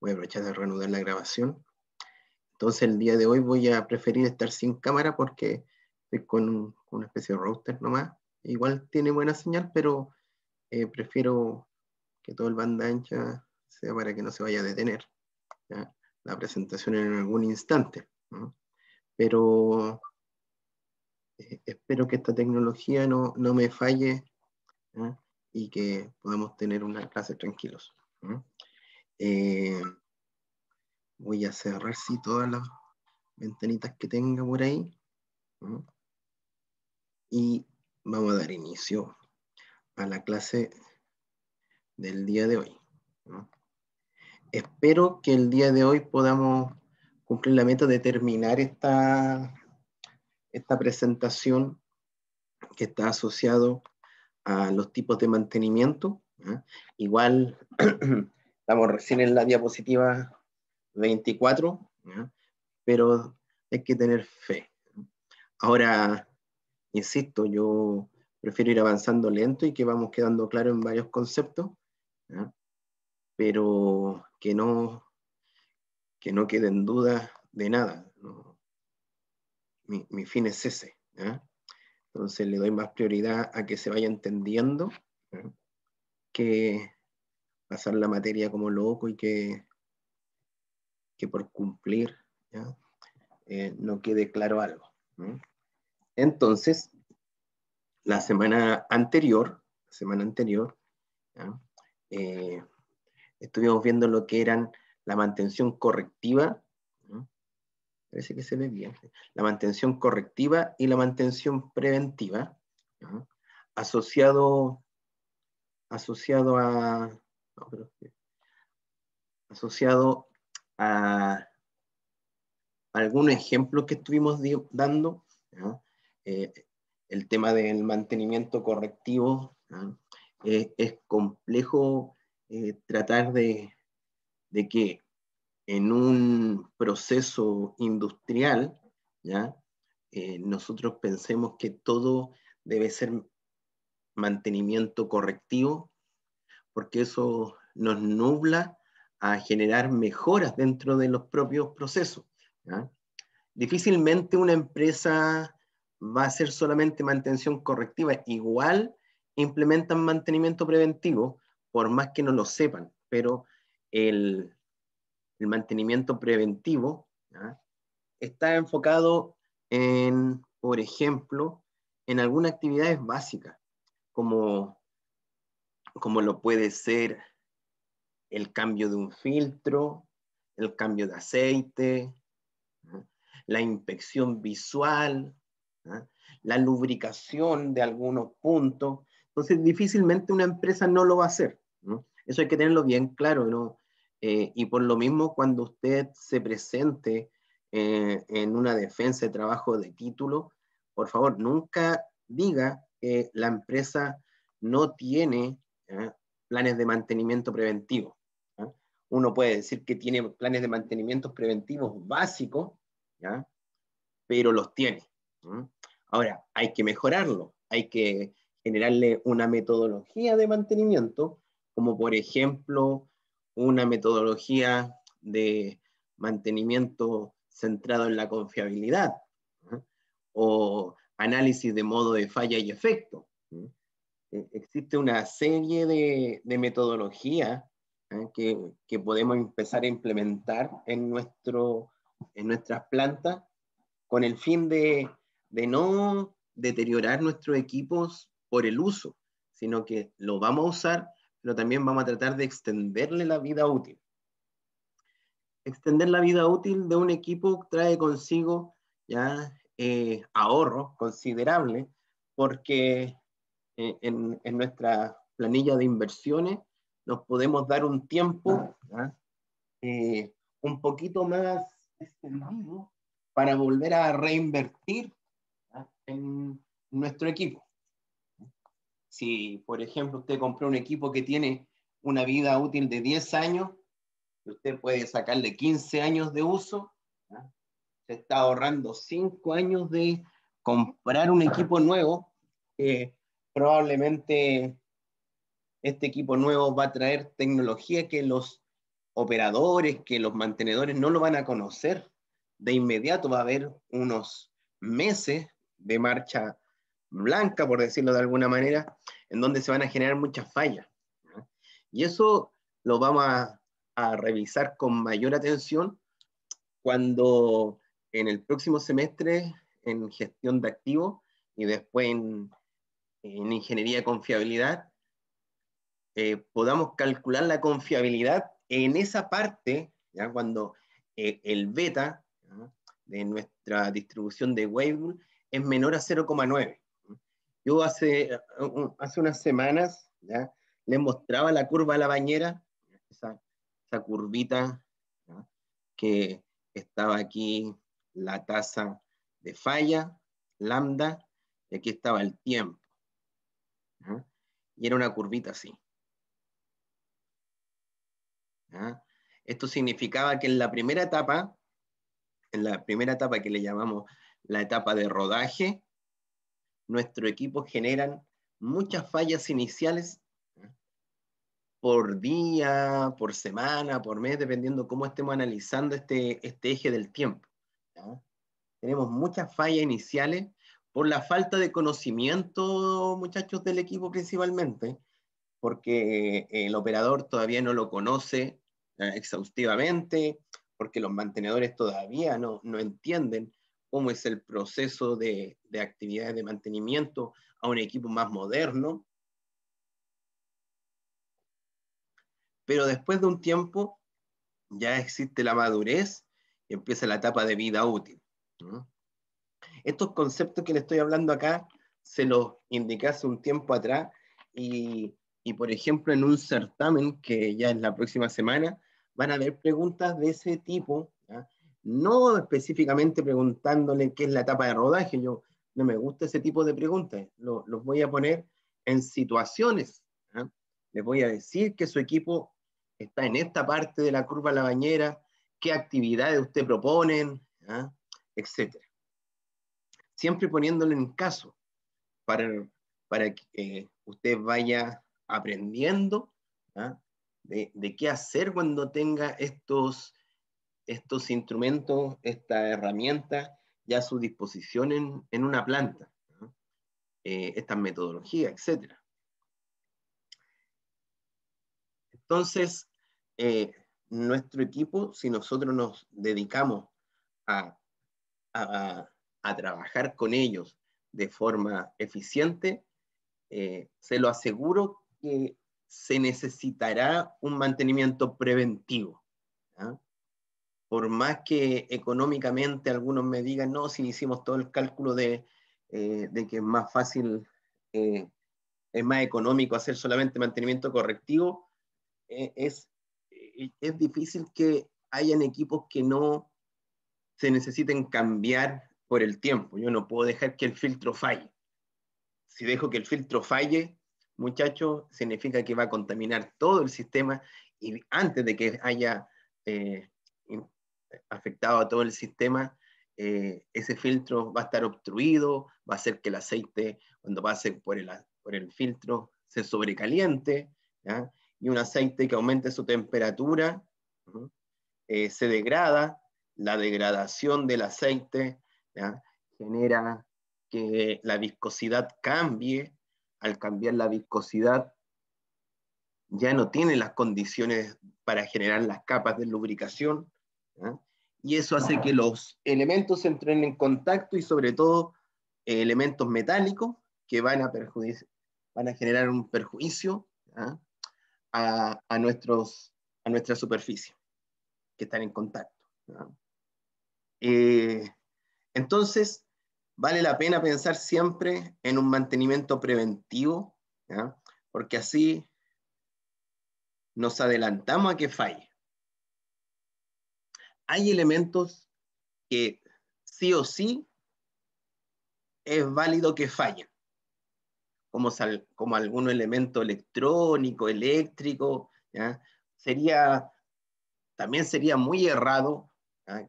voy a aprovechar de reanudar la grabación. Entonces el día de hoy voy a preferir estar sin cámara porque estoy con, una especie de router nomás. Igual tiene buena señal, pero eh, prefiero que todo el banda ancha sea para que no se vaya a detener la presentación en algún instante. Pero eh, espero que esta tecnología no, no me falle y que podamos tener una clase tranquilos. Eh, voy a cerrar todas las ventanitas que tenga por ahí. Y vamos a dar inicio a la clase del día de hoy. Espero que el día de hoy podamos cumplir la meta de terminar esta, esta presentación que está asociado a los tipos de mantenimiento. Igual Estamos recién en la diapositiva 24, pero hay que tener fe. Ahora, insisto, yo prefiero ir avanzando lento y que vamos quedando claro en varios conceptos, pero que no, que no queden dudas de nada. Mi, fin es ese. Entonces le doy más prioridad a que se vaya entendiendo que pasar la materia como loco y que, que por cumplir eh, no quede claro algo. Entonces, la semana anterior, semana anterior, eh, estuvimos viendo lo que eran la mantención correctiva, parece que se ve bien, la mantención correctiva y la mantención preventiva, asociado, asociado a, asociado a algún ejemplo que estuvimos dando, eh, el tema del mantenimiento correctivo, eh, es complejo eh, tratar de, que en un proceso industrial, ¿ya? nosotros pensemos que todo debe ser mantenimiento correctivo, porque eso nos nubla a generar mejoras dentro de los propios procesos. Difícilmente una empresa va a hacer solamente mantención correctiva, igual implementan mantenimiento preventivo, por más que no lo sepan, pero el, mantenimiento preventivo está enfocado en, por ejemplo, en algunas actividades básicas, como como lo puede ser el cambio de un filtro, el cambio de aceite, la inspección visual, la lubricación de algunos puntos. Entonces, difícilmente una empresa no lo va a hacer. Eso hay que tenerlo bien claro. ¿no? Eh, y por lo mismo, cuando usted se presente eh, en una defensa de trabajo de título, por favor, nunca diga que la empresa no tiene ¿eh? planes de mantenimiento preventivo. Uno puede decir que tiene planes de mantenimiento preventivos básicos, pero los tiene. Ahora, hay que mejorarlo, hay que generarle una metodología de mantenimiento, como por ejemplo una metodología de mantenimiento centrado en la confiabilidad o análisis de modo de falla y efecto. Eh, existe una serie de, de metodologías ¿eh? que, que, podemos empezar a implementar en, nuestro, en nuestras plantas con el fin de, de no deteriorar nuestros equipos por el uso, sino que lo vamos a usar, pero también vamos a tratar de extenderle la vida útil. Extender la vida útil de un equipo trae consigo ya eh, ahorros considerables, porque eh, en, nuestra planilla de inversiones, nos podemos dar un tiempo eh, un poquito más extendido para volver a reinvertir en nuestro equipo. Si, por ejemplo, usted compró un equipo que tiene una vida útil de 10 años, usted puede sacarle 15 años de uso, se está ahorrando 5 años de comprar un equipo nuevo, eh, probablemente este equipo nuevo va a traer tecnología que los operadores, que los mantenedores no lo van a conocer. De inmediato va a haber unos meses de marcha blanca, por decirlo de alguna manera, en donde se van a generar muchas fallas. Y eso lo vamos a, a, revisar con mayor atención cuando en el próximo semestre en gestión de activos y después en en ingeniería de confiabilidad, eh, podamos calcular la confiabilidad en esa parte, ¿ya? cuando eh, el beta de nuestra distribución de Weibull es menor a 0,9. Yo hace, hace unas semanas ¿ya? les mostraba la curva a la bañera, esa, esa curvita que estaba aquí la tasa de falla, lambda, y aquí estaba el tiempo. Y era una curvita así. Esto significaba que en la primera etapa, en la primera etapa que le llamamos la etapa de rodaje, nuestro equipo generan muchas fallas iniciales ¿eh? por día, por semana, por mes, dependiendo cómo estemos analizando este, este eje del tiempo. Tenemos muchas fallas iniciales por la falta de conocimiento, muchachos del equipo principalmente, porque eh, el operador todavía no lo conoce eh, exhaustivamente, porque los mantenedores todavía no, entienden cómo es el proceso de, de actividades de mantenimiento a un equipo más moderno. Pero después de un tiempo ya existe la madurez y empieza la etapa de vida útil. ¿no? Estos conceptos que le estoy hablando acá se los indiqué hace un tiempo atrás y, por ejemplo en un certamen que ya es la próxima semana van a haber preguntas de ese tipo, no específicamente preguntándole qué es la etapa de rodaje, yo no me gusta ese tipo de preguntas, los voy a poner en situaciones, les voy a decir que su equipo está en esta parte de la curva la bañera, qué actividades usted proponen, etc. etcétera siempre poniéndolo en caso, para, para que eh, usted vaya aprendiendo ¿ah? de, qué hacer cuando tenga estos, estos instrumentos, esta herramienta ya a su disposición en, una planta, eh, esta metodología, etc. Entonces, eh, nuestro equipo, si nosotros nos dedicamos a, a trabajar con ellos de forma eficiente, eh, se lo aseguro que se necesitará un mantenimiento preventivo. Por más que económicamente algunos me digan, no, si hicimos todo el cálculo de, eh, que es más fácil, eh, es más económico hacer solamente mantenimiento correctivo, es, es difícil que hayan equipos que no se necesiten cambiar por el tiempo. Yo no puedo dejar que el filtro falle. Si dejo que el filtro falle, muchachos, significa que va a contaminar todo el sistema y antes de que haya eh, afectado a todo el sistema, eh, ese filtro va a estar obstruido, va a hacer que el aceite, cuando pase por el, por el filtro, se sobrecaliente, y un aceite que aumente su temperatura eh, se degrada, la degradación del aceite genera que la viscosidad cambie, al cambiar la viscosidad ya no tiene las condiciones para generar las capas de lubricación, y eso hace que los elementos entren en contacto y sobre todo eh, elementos metálicos que van a, van a generar un perjuicio a, nuestros, a nuestra superficie que están en contacto. Entonces, vale la pena pensar siempre en un mantenimiento preventivo, porque así nos adelantamos a que falle. Hay elementos que sí o sí es válido que fallen, como, como algún elemento electrónico, eléctrico. Sería, también sería muy errado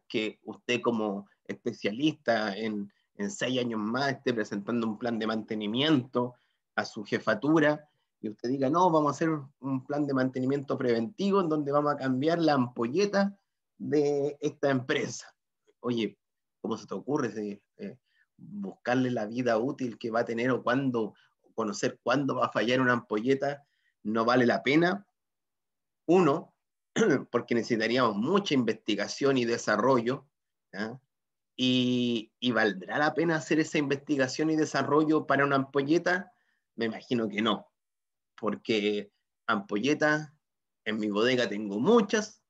que usted como especialista en, seis años más esté presentando un plan de mantenimiento a su jefatura y usted diga, no, vamos a hacer un plan de mantenimiento preventivo en donde vamos a cambiar la ampolleta de esta empresa. Oye, ¿cómo se te ocurre eh, buscarle la vida útil que va a tener o cuándo, conocer cuándo va a fallar una ampolleta? No vale la pena. Uno, porque necesitaríamos mucha investigación y desarrollo. ¿eh? Y, valdrá la pena hacer esa investigación y desarrollo para una ampolleta? Me imagino que no, porque ampolletas en mi bodega tengo muchas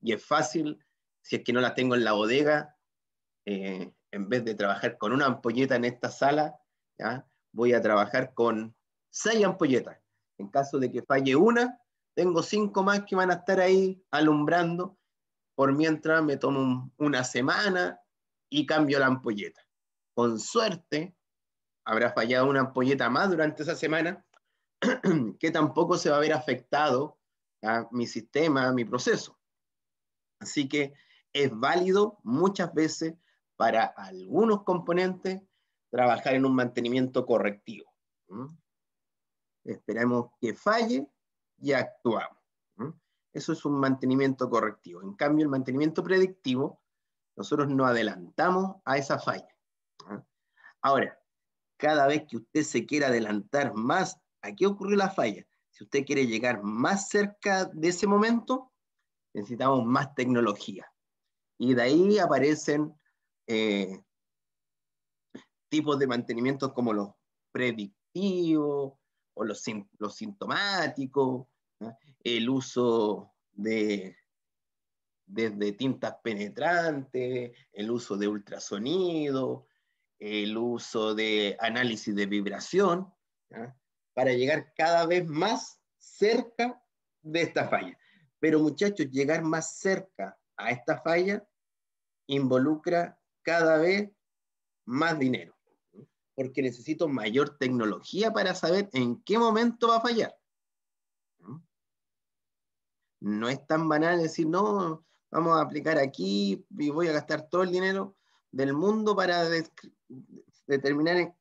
y es fácil, si es que no las tengo en la bodega, eh, en vez de trabajar con una ampolleta en esta sala, voy a trabajar con seis ampolletas. En caso de que falle una, tengo cinco más que van a estar ahí alumbrando. Por mientras me tomo una semana y cambio la ampolleta. Con suerte, habrá fallado una ampolleta más durante esa semana, que tampoco se va a ver afectado a mi sistema, a mi proceso. Así que es válido muchas veces para algunos componentes trabajar en un mantenimiento correctivo. Esperamos que falle y actuamos. Eso es un mantenimiento correctivo. En cambio, el mantenimiento predictivo nosotros nos adelantamos a esa falla. ¿ah? Ahora, cada vez que usted se quiera adelantar más a qué ocurrió la falla, si usted quiere llegar más cerca de ese momento, necesitamos más tecnología. Y de ahí aparecen eh, tipos de mantenimientos como los predictivos o los, sintomáticos, ¿ah? el uso de desde tintas penetrantes, el uso de ultrasonido, el uso de análisis de vibración, para llegar cada vez más cerca de esta falla. Pero muchachos, llegar más cerca a esta falla involucra cada vez más dinero, porque necesito mayor tecnología para saber en qué momento va a fallar. ¿Mm? No es tan banal decir, no, vamos a aplicar aquí y voy a gastar todo el dinero del mundo para determinar el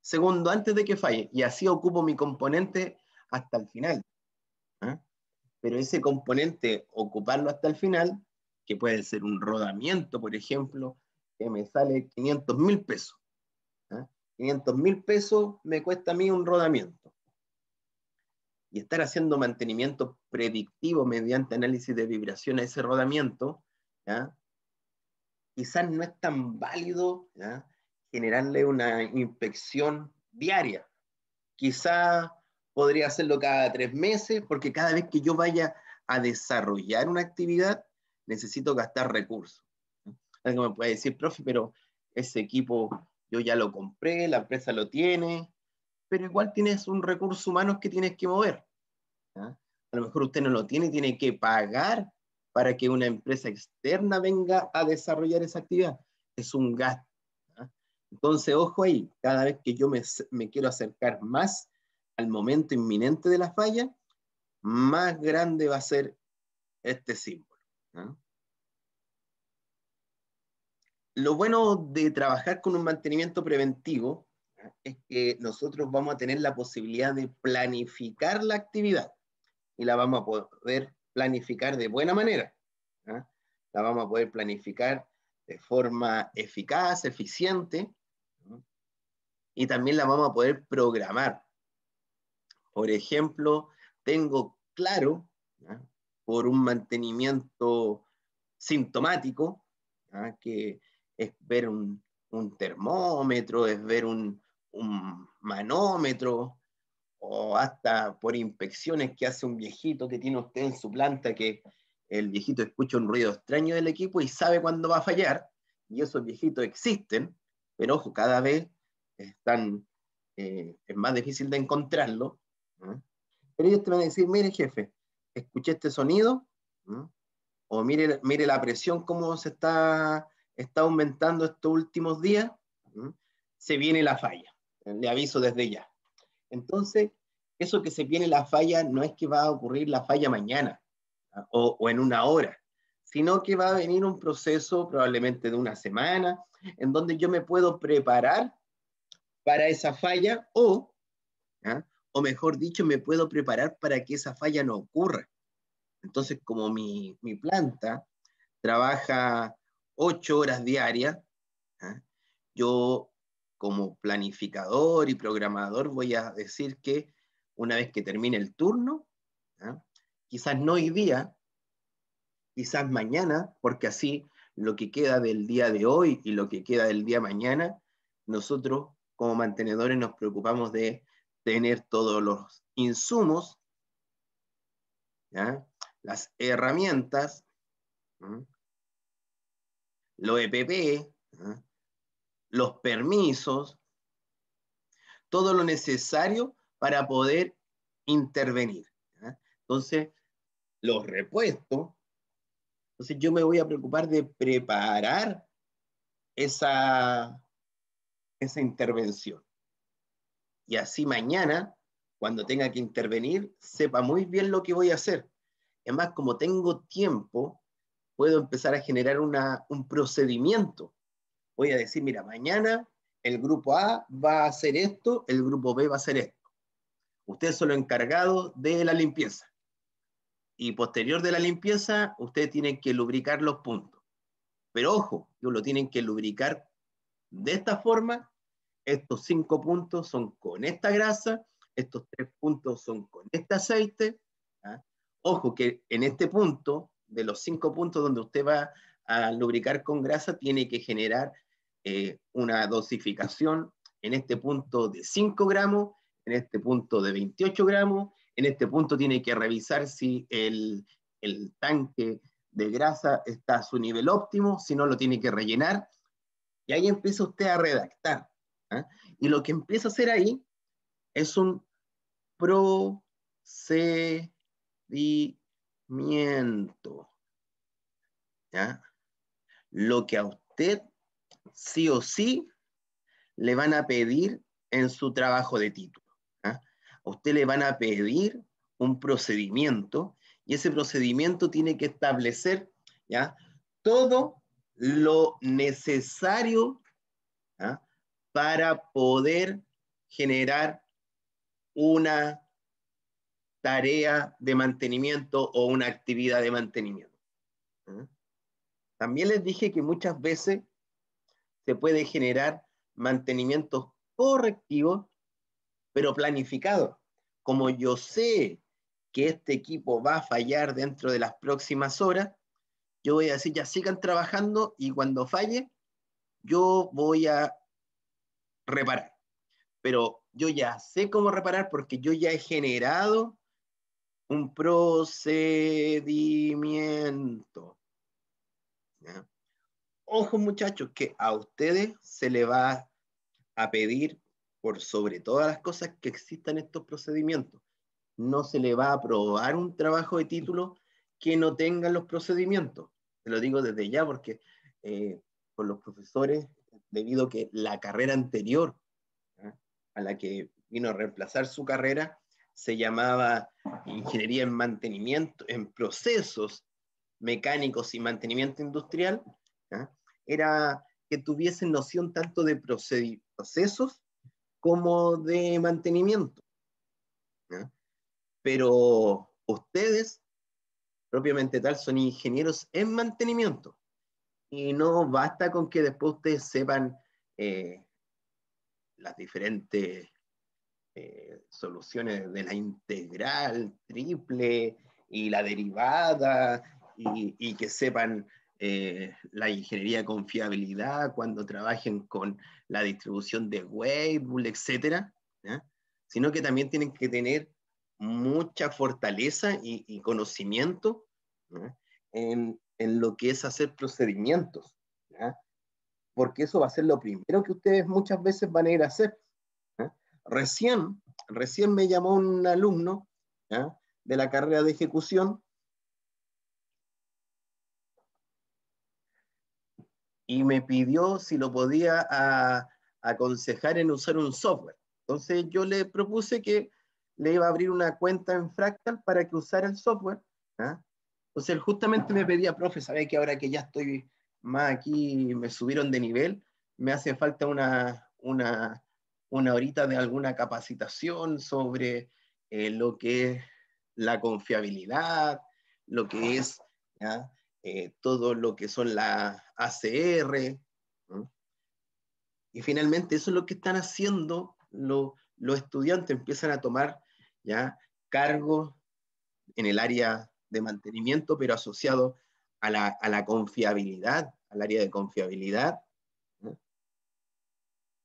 segundo antes de que falle. Y así ocupo mi componente hasta el final. ¿eh? Pero ese componente, ocuparlo hasta el final, que puede ser un rodamiento, por ejemplo, que me sale 500 mil pesos. 500 ¿eh? mil pesos me cuesta a mí un rodamiento y estar haciendo mantenimiento predictivo mediante análisis de vibración a ese rodamiento, quizás no es tan válido generarle una inspección diaria. Quizás podría hacerlo cada tres meses, porque cada vez que yo vaya a desarrollar una actividad, necesito gastar recursos. Algo me puede decir, profe, pero ese equipo yo ya lo compré, la empresa lo tiene, pero igual tienes un recurso humano que tienes que mover. A lo mejor usted no lo tiene, tiene que pagar para que una empresa externa venga a desarrollar esa actividad. Es un gasto. Entonces, ojo ahí, cada vez que yo me, quiero acercar más al momento inminente de la falla, más grande va a ser este símbolo. Lo bueno de trabajar con un mantenimiento preventivo es que nosotros vamos a tener la posibilidad de planificar la actividad y la vamos a poder planificar de buena manera. ¿ah? La vamos a poder planificar de forma eficaz, eficiente, y también la vamos a poder programar. Por ejemplo, tengo claro, ¿ah? por un mantenimiento sintomático, ¿ah? que es ver un, un, termómetro, es ver un, un manómetro o hasta por inspecciones que hace un viejito que tiene usted en su planta que el viejito escucha un ruido extraño del equipo y sabe cuándo va a fallar, y esos viejitos existen, pero ojo, cada vez eh, es más difícil de encontrarlo. Pero ellos te van a decir, mire jefe, escuché este sonido, o mire, mire la presión cómo se está, está aumentando estos últimos días, se viene la falla. Le aviso desde ya. Entonces, eso que se viene la falla no es que va a ocurrir la falla mañana ¿ah? o, en una hora, sino que va a venir un proceso probablemente de una semana en donde yo me puedo preparar para esa falla o, ¿ah? o mejor dicho, me puedo preparar para que esa falla no ocurra. Entonces, como mi, planta trabaja ocho horas diarias, ¿ah? yo como planificador y programador voy a decir que una vez que termine el turno, quizás no hoy día, quizás mañana, porque así lo que queda del día de hoy y lo que queda del día mañana, nosotros como mantenedores nos preocupamos de tener todos los insumos, las herramientas, lo EPP, los permisos, todo lo necesario para poder intervenir. Entonces, los repuestos. Entonces, yo me voy a preocupar de preparar esa, esa intervención. Y así mañana, cuando tenga que intervenir, sepa muy bien lo que voy a hacer. Además, como tengo tiempo, puedo empezar a generar un procedimiento voy a decir, mira, mañana el grupo A va a hacer esto, el grupo B va a hacer esto. Ustedes son los encargados de la limpieza. Y posterior de la limpieza, ustedes tienen que lubricar los puntos. Pero ojo, lo tienen que lubricar de esta forma. Estos cinco puntos son con esta grasa, estos tres puntos son con este aceite. ¿ah? Ojo que en este punto, de los cinco puntos donde usted va a lubricar con grasa, tiene que generar eh, una dosificación en este punto de 5 gramos, en este punto de 28 gramos, en este punto tiene que revisar si el, tanque de grasa está a su nivel óptimo, si no lo tiene que rellenar, y ahí empieza usted a redactar. ¿ah? Y lo que empieza a hacer ahí es un procedimiento. Lo que a usted sí o sí le van a pedir en su trabajo de título. ¿ah? A usted le van a pedir un procedimiento y ese procedimiento tiene que establecer ¿ya? todo lo necesario ¿ah? para poder generar una tarea de mantenimiento o una actividad de mantenimiento. ¿ah? También les dije que muchas veces se puede generar mantenimientos correctivos, pero planificado. Como yo sé que este equipo va a fallar dentro de las próximas horas, yo voy a decir, ya sigan trabajando y cuando falle, yo voy a reparar. Pero yo ya sé cómo reparar porque yo ya he generado un procedimiento. ¿Ya? Ojo muchachos, que a ustedes se le va a pedir por sobre todas las cosas que existan estos procedimientos. No se le va a aprobar un trabajo de título que no tenga los procedimientos. Te lo digo desde ya porque por eh, con los profesores, debido a que la carrera anterior ¿ah? a la que vino a reemplazar su carrera se llamaba Ingeniería en Mantenimiento, en Procesos Mecánicos y Mantenimiento Industrial, era que tuviesen noción tanto de procesos como de mantenimiento. Pero ustedes, propiamente tal, son ingenieros en mantenimiento. Y no basta con que después ustedes sepan eh, las diferentes eh, soluciones de la integral, triple y la derivada, y que sepan eh, la ingeniería de confiabilidad, cuando trabajen con la distribución de Weibull, etc. Sino que también tienen que tener mucha fortaleza y, conocimiento en, lo que es hacer procedimientos. Porque eso va a ser lo primero que ustedes muchas veces van a ir a hacer. Recién, recién me llamó un alumno de la carrera de ejecución y me pidió si lo podía ah, aconsejar en usar un software. Entonces yo le propuse que le iba a abrir una cuenta en Fractal para que usara el software. ¿ah? Entonces él justamente me pedía, profe, sabe que ahora que ya estoy más aquí, me subieron de nivel, me hace falta una, una, una horita de alguna capacitación sobre eh, lo que es la confiabilidad, lo que es eh, todo lo que son las ACR. Y finalmente eso es lo que están haciendo los estudiantes, empiezan a tomar ya cargos en el área de mantenimiento, pero asociado a la, confiabilidad, al área de confiabilidad.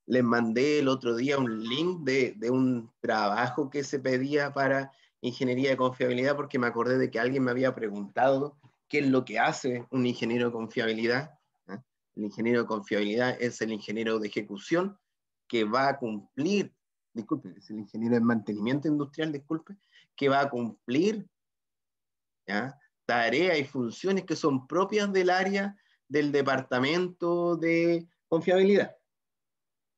Les mandé el otro día un link de, de un trabajo que se pedía para ingeniería de confiabilidad porque me acordé de que alguien me había preguntado qué es lo que hace un ingeniero de confiabilidad. ¿ah? El ingeniero de confiabilidad es el ingeniero de ejecución que va a cumplir, disculpe, es el ingeniero de mantenimiento industrial, disculpe, que va a cumplir tareas y funciones que son propias del área del departamento de confiabilidad,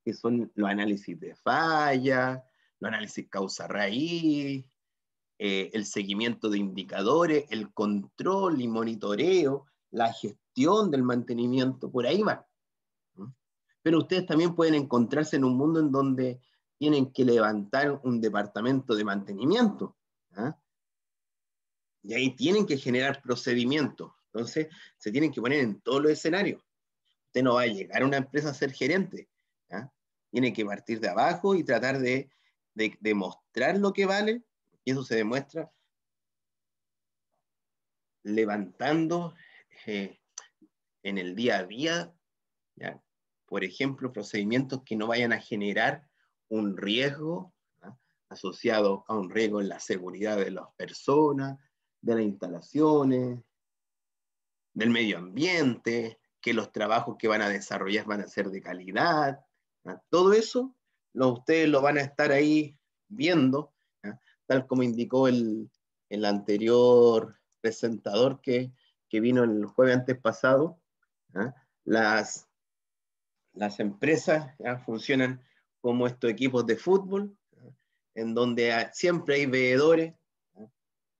que son los análisis de falla, los análisis causa-raíz, eh, el seguimiento de indicadores, el control y monitoreo, la gestión del mantenimiento, por ahí va. Pero ustedes también pueden encontrarse en un mundo en donde tienen que levantar un departamento de mantenimiento. ¿ah? Y ahí tienen que generar procedimientos. Entonces, se tienen que poner en todos los escenarios. Usted no va a llegar a una empresa a ser gerente. ¿ah? Tiene que partir de abajo y tratar de, demostrar de lo que vale y eso se demuestra levantando eh, en el día a día, por ejemplo, procedimientos que no vayan a generar un riesgo asociado a un riesgo en la seguridad de las personas, de las instalaciones, del medio ambiente, que los trabajos que van a desarrollar van a ser de calidad. Todo eso ustedes lo van a estar ahí viendo tal como indicó el, anterior presentador que, que, vino el jueves antes pasado, ¿ah? las, las empresas ¿ah? funcionan como estos equipos de fútbol, ¿ah? en donde siempre hay veedores,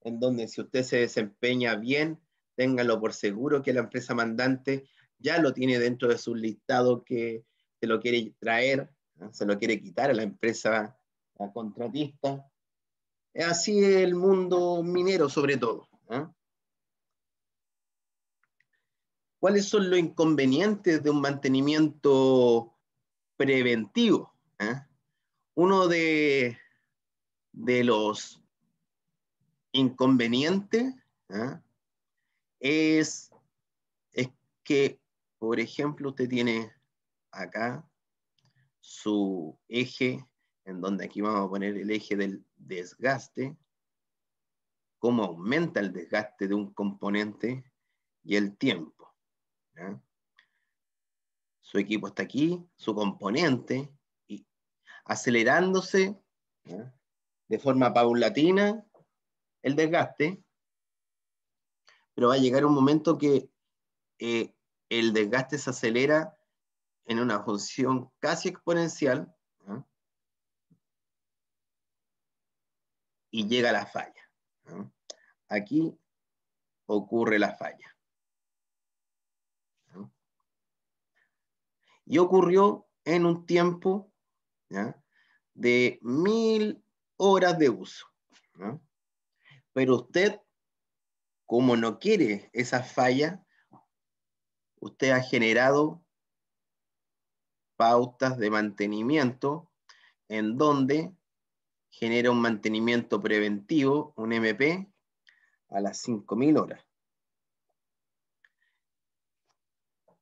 en donde si usted se desempeña bien, téngalo por seguro que la empresa mandante ya lo tiene dentro de su listado que se lo quiere traer, se lo quiere quitar a la empresa contratista, Así el mundo minero sobre todo. ¿ah? ¿Cuáles son los inconvenientes de un mantenimiento preventivo? ¿ah? Uno de, los inconvenientes ¿ah? es, es que, por ejemplo, usted tiene acá su eje, en donde aquí vamos a poner el eje del desgaste, cómo aumenta el desgaste de un componente y el tiempo. Su equipo está aquí, su componente, y acelerándose de forma paulatina el desgaste, pero va a llegar un momento que eh, el desgaste se acelera en una función casi exponencial y llega la falla. Aquí ocurre la falla. Y ocurrió en un tiempo de mil horas de uso. Pero usted, como no quiere esa falla, usted ha generado pautas de mantenimiento en donde genera un mantenimiento preventivo, un MP, a las 5.000 horas.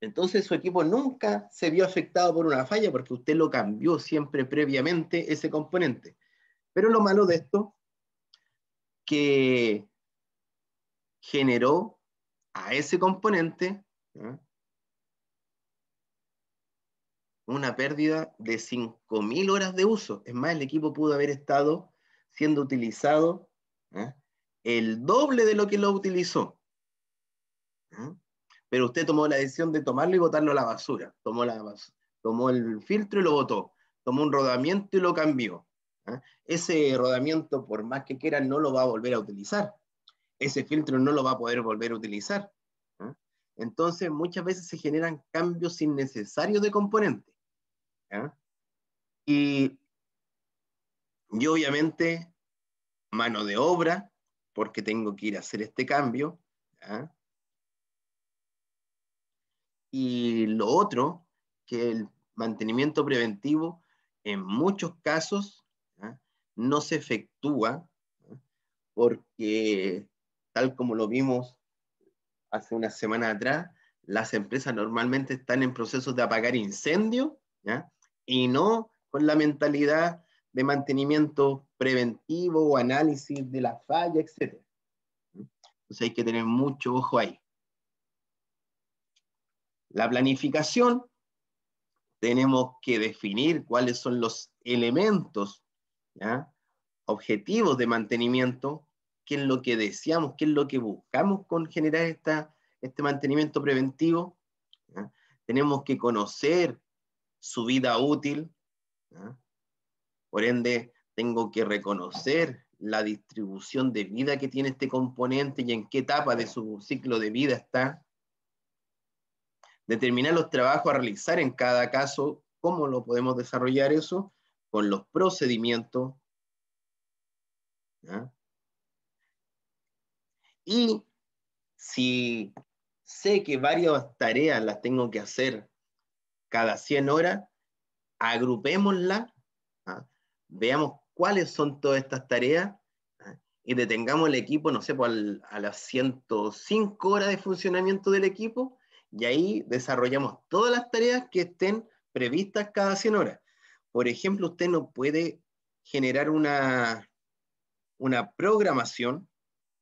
Entonces su equipo nunca se vio afectado por una falla porque usted lo cambió siempre previamente ese componente. Pero lo malo de esto, que generó a ese componente una pérdida de 5.000 horas de uso. Es más, el equipo pudo haber estado siendo utilizado ¿eh? el doble de lo que lo utilizó. ¿Eh? Pero usted tomó la decisión de tomarlo y botarlo a la basura. Tomó, la tomó el filtro y lo botó. Tomó un rodamiento y lo cambió. ¿eh? Ese rodamiento, por más que quiera, no lo va a volver a utilizar. Ese filtro no lo va a poder volver a utilizar. Entonces, muchas veces se generan cambios innecesarios de componentes. Y, yo obviamente mano de obra, porque tengo que ir a hacer este cambio. Y lo otro, que el mantenimiento preventivo en muchos casos no se efectúa porque, tal como lo vimos hace una semana atrás, las empresas normalmente están en procesos de apagar incendios, y no con la mentalidad de mantenimiento preventivo o análisis de la falla, etc. Entonces hay que tener mucho ojo ahí. La planificación, tenemos que definir cuáles son los elementos objetivos de mantenimiento, qué es lo que deseamos, qué es lo que buscamos con generar esta, este mantenimiento preventivo. Tenemos que conocer su vida útil. Por ende, tengo que reconocer la distribución de vida que tiene este componente y en qué etapa de su ciclo de vida está. Determinar los trabajos a realizar en cada caso, cómo lo podemos desarrollar eso, con los procedimientos. Y si sé que varias tareas las tengo que hacer cada 100 horas, agrupémosla, ¿ah? veamos cuáles son todas estas tareas ¿ah? y detengamos el equipo, no sé, a las 105 horas de funcionamiento del equipo y ahí desarrollamos todas las tareas que estén previstas cada 100 horas. Por ejemplo, usted no puede generar una, una programación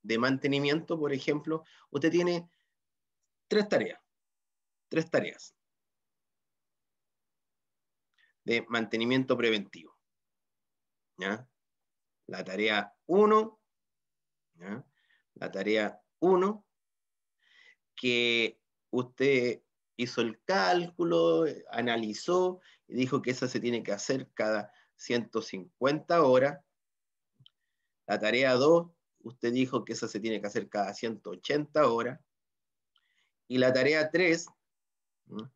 de mantenimiento, por ejemplo, usted tiene tres tareas, tres tareas de mantenimiento preventivo. ¿Ya? La tarea 1, la tarea 1, que usted hizo el cálculo, analizó y dijo que esa se tiene que hacer cada 150 horas. La tarea 2, usted dijo que esa se tiene que hacer cada 180 horas. Y la tarea 3, ¿no?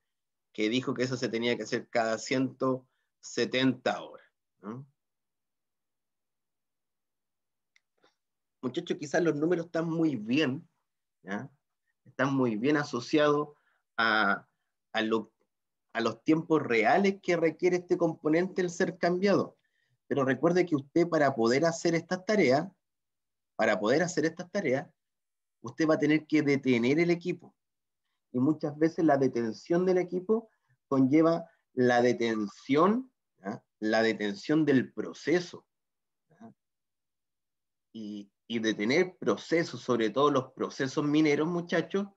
que dijo que eso se tenía que hacer cada 170 horas. Muchachos, quizás los números están muy bien, están muy bien asociados a, a los tiempos reales que requiere este componente el ser cambiado. Pero recuerde que usted para poder hacer estas tareas, para poder hacer estas tareas, usted va a tener que detener el equipo y muchas veces la detención del equipo conlleva la detención, la detención del proceso. Y, y, detener procesos, sobre todo los procesos mineros, muchachos,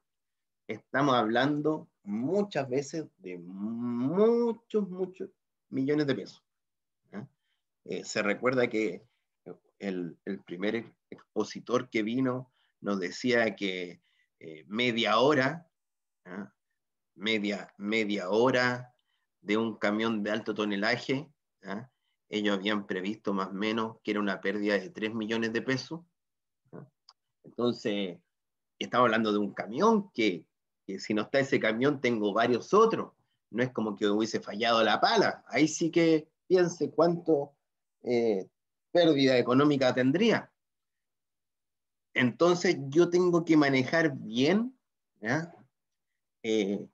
estamos hablando muchas veces de muchos, muchos millones de pesos. Eh, se recuerda que el, primer expositor que vino nos decía que eh, media hora ¿ah? media, media hora de un camión de alto tonelaje. ¿ah? Ellos habían previsto más o menos que era una pérdida de 3 millones de pesos. ¿ah? Entonces, estaba hablando de un camión que, si no está ese camión tengo varios otros. No es como que hubiese fallado la pala. Ahí sí que piense cuánto eh, pérdida económica tendría. Entonces yo tengo que manejar bien eh,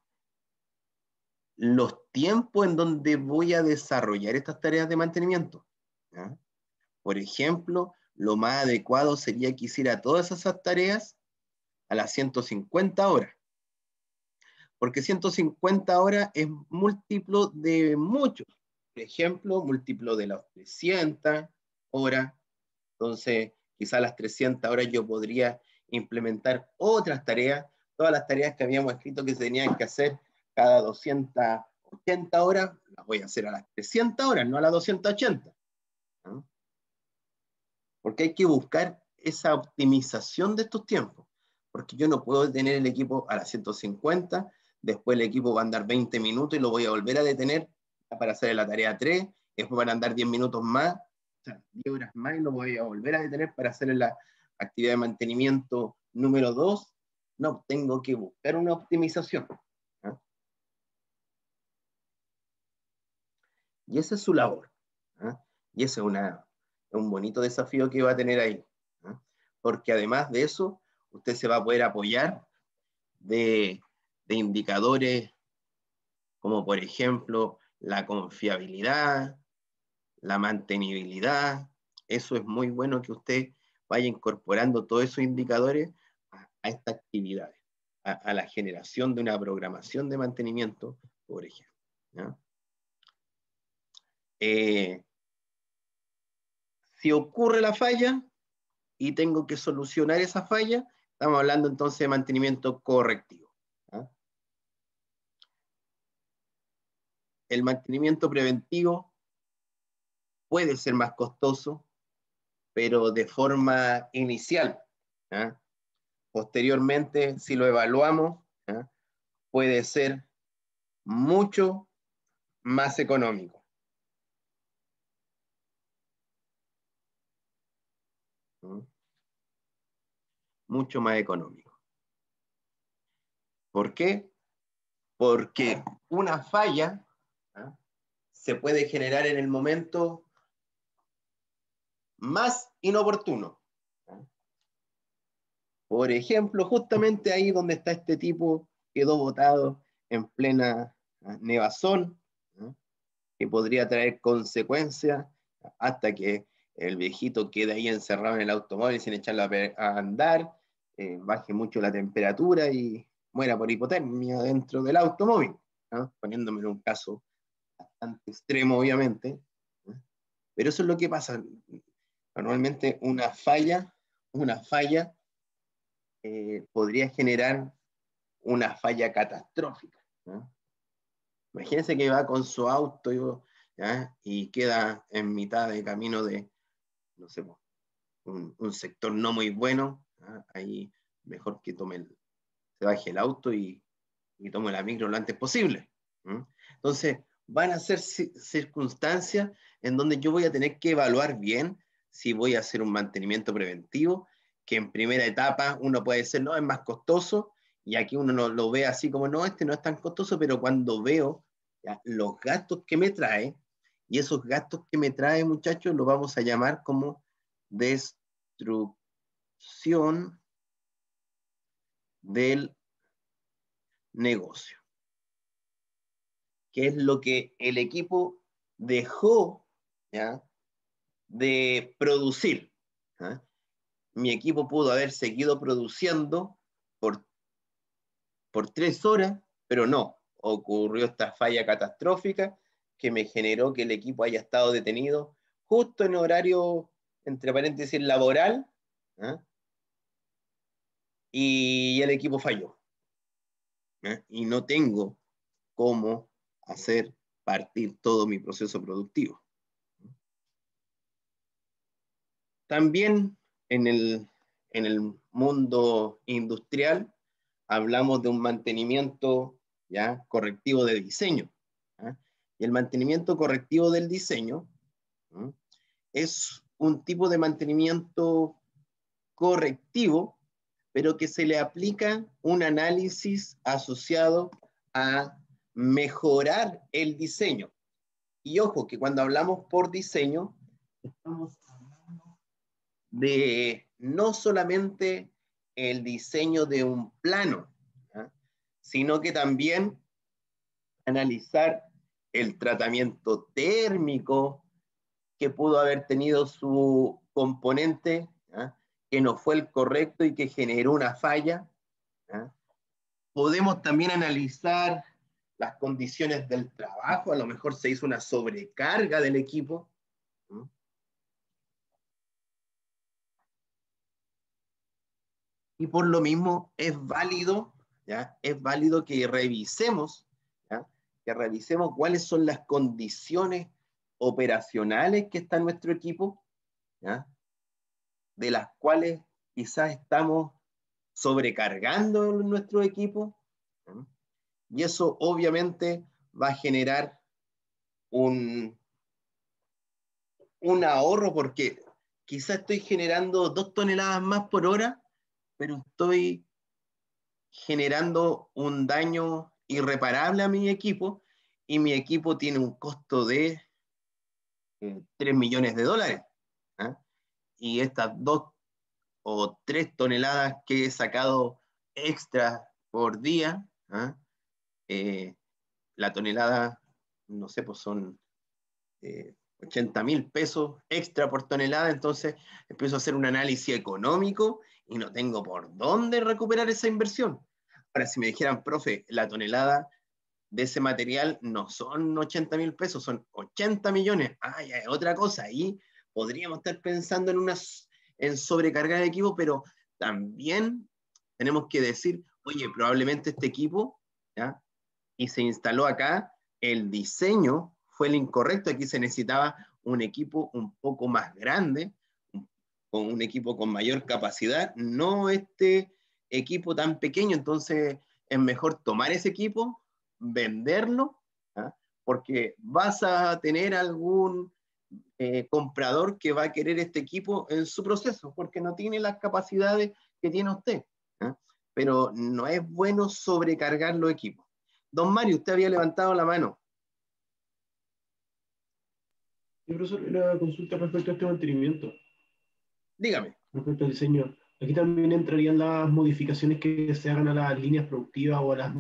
los tiempos en donde voy a desarrollar estas tareas de mantenimiento. Por ejemplo, lo más adecuado sería que hiciera todas esas tareas a las 150 horas. Porque 150 horas es múltiplo de muchos. Por ejemplo, múltiplo de las 300 horas. Entonces, quizás a las 300 horas yo podría implementar otras tareas todas las tareas que habíamos escrito que se tenían que hacer cada 280 horas, las voy a hacer a las 300 horas, no a las 280. Porque hay que buscar esa optimización de estos tiempos. Porque yo no puedo detener el equipo a las 150, después el equipo va a andar 20 minutos y lo voy a volver a detener para hacer la tarea 3, después van a andar 10 minutos más, 10 horas más y lo voy a volver a detener para hacer la actividad de mantenimiento número 2, no, tengo que buscar una optimización. Y esa es su labor. Y ese es una, un bonito desafío que va a tener ahí. Porque además de eso, usted se va a poder apoyar de, de indicadores como por ejemplo la confiabilidad, la mantenibilidad. Eso es muy bueno que usted vaya incorporando todos esos indicadores a estas actividades, a, la generación de una programación de mantenimiento, por ejemplo. Eh, si ocurre la falla y tengo que solucionar esa falla, estamos hablando entonces de mantenimiento correctivo. El mantenimiento preventivo puede ser más costoso, pero de forma inicial. Posteriormente, si lo evaluamos, ¿eh? puede ser mucho más económico. ¿Mm? Mucho más económico. ¿Por qué? Porque una falla ¿eh? se puede generar en el momento más inoportuno. Por ejemplo, justamente ahí donde está este tipo, quedó botado en plena ah, nevazón, que podría traer consecuencias hasta que el viejito quede ahí encerrado en el automóvil sin echarlo a, andar, eh, baje mucho la temperatura y muera por hipotermia dentro del automóvil, poniéndome en un caso bastante extremo, obviamente. Pero eso es lo que pasa. Normalmente una falla, una falla eh, podría generar una falla catastrófica. Imagínense que va con su auto y queda en mitad de camino de, no sé, un, sector no muy bueno. Ahí mejor que tome el, se baje el auto y, tome la micro lo antes posible. Entonces, van a ser circunstancias en donde yo voy a tener que evaluar bien si voy a hacer un mantenimiento preventivo que en primera etapa uno puede decir, no, es más costoso, y aquí uno no, lo ve así como, no, este no es tan costoso, pero cuando veo los gastos que me trae, y esos gastos que me trae, muchachos, los vamos a llamar como destrucción del negocio. Que es lo que el equipo dejó de producir. ¿ah? mi equipo pudo haber seguido produciendo por, por tres horas, pero no, ocurrió esta falla catastrófica que me generó que el equipo haya estado detenido justo en horario, entre paréntesis, laboral, ¿ah? y el equipo falló. ¿ah? Y no tengo cómo hacer partir todo mi proceso productivo. También en el, mundo industrial hablamos de un mantenimiento ¿ya? correctivo de diseño. Y el mantenimiento correctivo del diseño es un tipo de mantenimiento correctivo, pero que se le aplica un análisis asociado a mejorar el diseño. Y ojo, que cuando hablamos por diseño, estamos de no solamente el diseño de un plano, ¿ah? sino que también analizar el tratamiento térmico que pudo haber tenido su componente, ¿ah? que no fue el correcto y que generó una falla. ¿ah? Podemos también analizar las condiciones del trabajo, a lo mejor se hizo una sobrecarga del equipo, y por lo mismo es válido, ¿ya? Es válido que revisemos, Que revisemos cuáles son las condiciones operacionales que está nuestro equipo, De las cuales quizás estamos sobrecargando nuestro equipo. Y eso obviamente va a generar un, un ahorro porque quizás estoy generando dos toneladas más por hora pero estoy generando un daño irreparable a mi equipo y mi equipo tiene un costo de 3 eh, millones de dólares. ¿ah? Y estas dos o tres toneladas que he sacado extra por día, ¿ah? eh, la tonelada, no sé, pues son 80 eh, mil pesos extra por tonelada, entonces empiezo a hacer un análisis económico y no tengo por dónde recuperar esa inversión. Ahora, si me dijeran, profe, la tonelada de ese material no son 80 mil pesos, son 80 millones. Ah, ya otra cosa. Ahí podríamos estar pensando en, una, en sobrecargar el equipo, pero también tenemos que decir, oye, probablemente este equipo, ¿ya? y se instaló acá, el diseño fue el incorrecto. Aquí se necesitaba un equipo un poco más grande con un equipo con mayor capacidad, no este equipo tan pequeño. Entonces es mejor tomar ese equipo, venderlo, ¿ah? porque vas a tener algún eh, comprador que va a querer este equipo en su proceso, porque no tiene las capacidades que tiene usted. ¿ah? Pero no es bueno sobrecargar los equipos. Don Mario, usted había levantado la mano. Sí, profesor, una consulta respecto a este mantenimiento. Dígame. Respecto al diseño, aquí también entrarían las modificaciones que se hagan a las líneas productivas o a las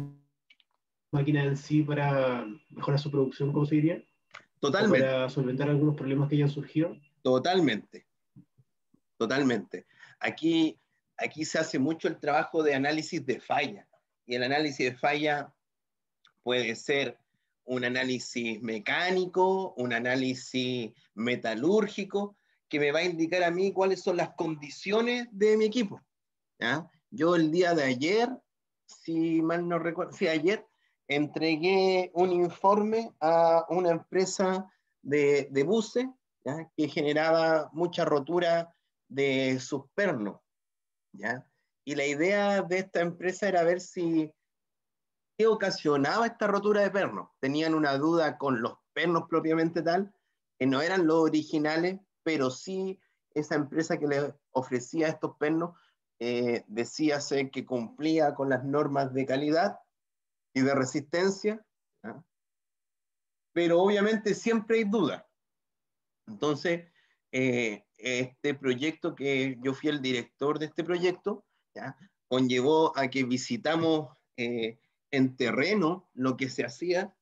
máquinas en sí para mejorar su producción, ¿cómo se diría? Totalmente. para solventar algunos problemas que hayan surgido. Totalmente. Totalmente. Aquí, aquí se hace mucho el trabajo de análisis de falla. Y el análisis de falla puede ser un análisis mecánico, un análisis metalúrgico, que me va a indicar a mí cuáles son las condiciones de mi equipo. ¿ya? Yo el día de ayer, si mal no recuerdo, si ayer entregué un informe a una empresa de, de buses ¿ya? que generaba mucha rotura de sus pernos. ¿ya? Y la idea de esta empresa era ver si qué ocasionaba esta rotura de pernos. Tenían una duda con los pernos propiamente tal, que no eran los originales, pero sí esa empresa que le ofrecía estos pernos eh, decíase que cumplía con las normas de calidad y de resistencia, pero obviamente siempre hay dudas. Entonces, eh, este proyecto que yo fui el director de este proyecto, ¿ya? conllevó a que visitamos eh, en terreno lo que se hacía.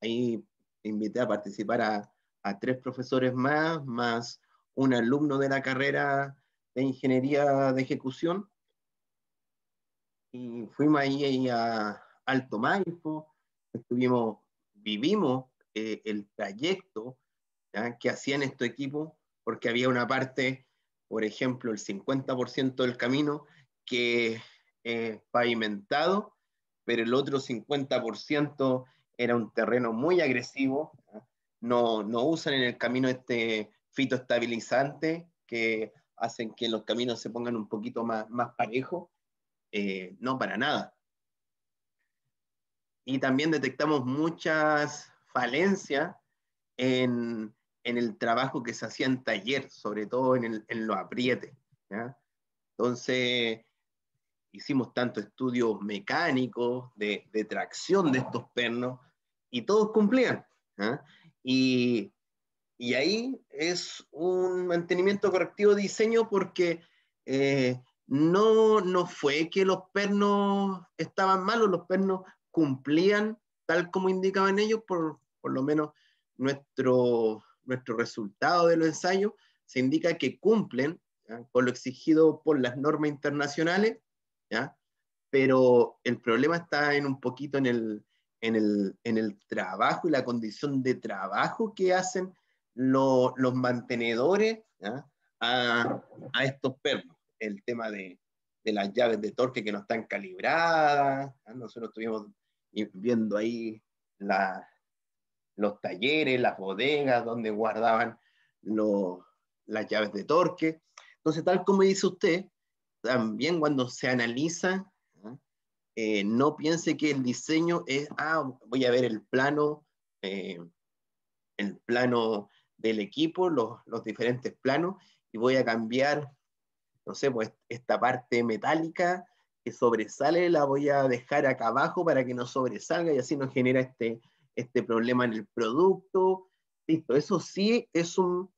Ahí invité a participar a, a tres profesores más, más un alumno de la carrera de ingeniería de ejecución. Y fuimos ahí a Alto Maipo, estuvimos, vivimos eh, el trayecto que hacían estos equipos, porque había una parte, por ejemplo, el 50% del camino que eh, pavimentado, pero el otro 50% era un terreno muy agresivo, no, usan en el camino este fitoestabilizante que hacen que los caminos se pongan un poquito más, más parejos. Eh, no, para nada. Y también detectamos muchas falencias en, el trabajo que se hacía en taller, sobre todo en, el, en los apriete Entonces, hicimos tanto estudio mecánico de, de, tracción de estos pernos y todos cumplían. Y, ahí es un mantenimiento correctivo de diseño porque eh, no, no fue que los pernos estaban malos, los pernos cumplían tal como indicaban ellos, por, por lo menos nuestro, nuestro resultado de los ensayos se indica que cumplen con lo exigido por las normas internacionales, ¿ya? pero el problema está en un poquito en el, en el, trabajo y la condición de trabajo que hacen los mantenedores ¿ah? a, estos perros. El tema de, las llaves de torque que no están calibradas. ¿ah? Nosotros estuvimos viendo ahí los talleres, las bodegas donde guardaban las llaves de torque. Entonces, tal como dice usted, también cuando se analiza eh, no piense que el diseño es, ah, voy a ver el plano, eh, el plano del equipo, los, diferentes planos, y voy a cambiar, no sé, pues esta parte metálica que sobresale, la voy a dejar acá abajo para que no sobresalga y así no genera este, este problema en el producto. Listo, eso sí es un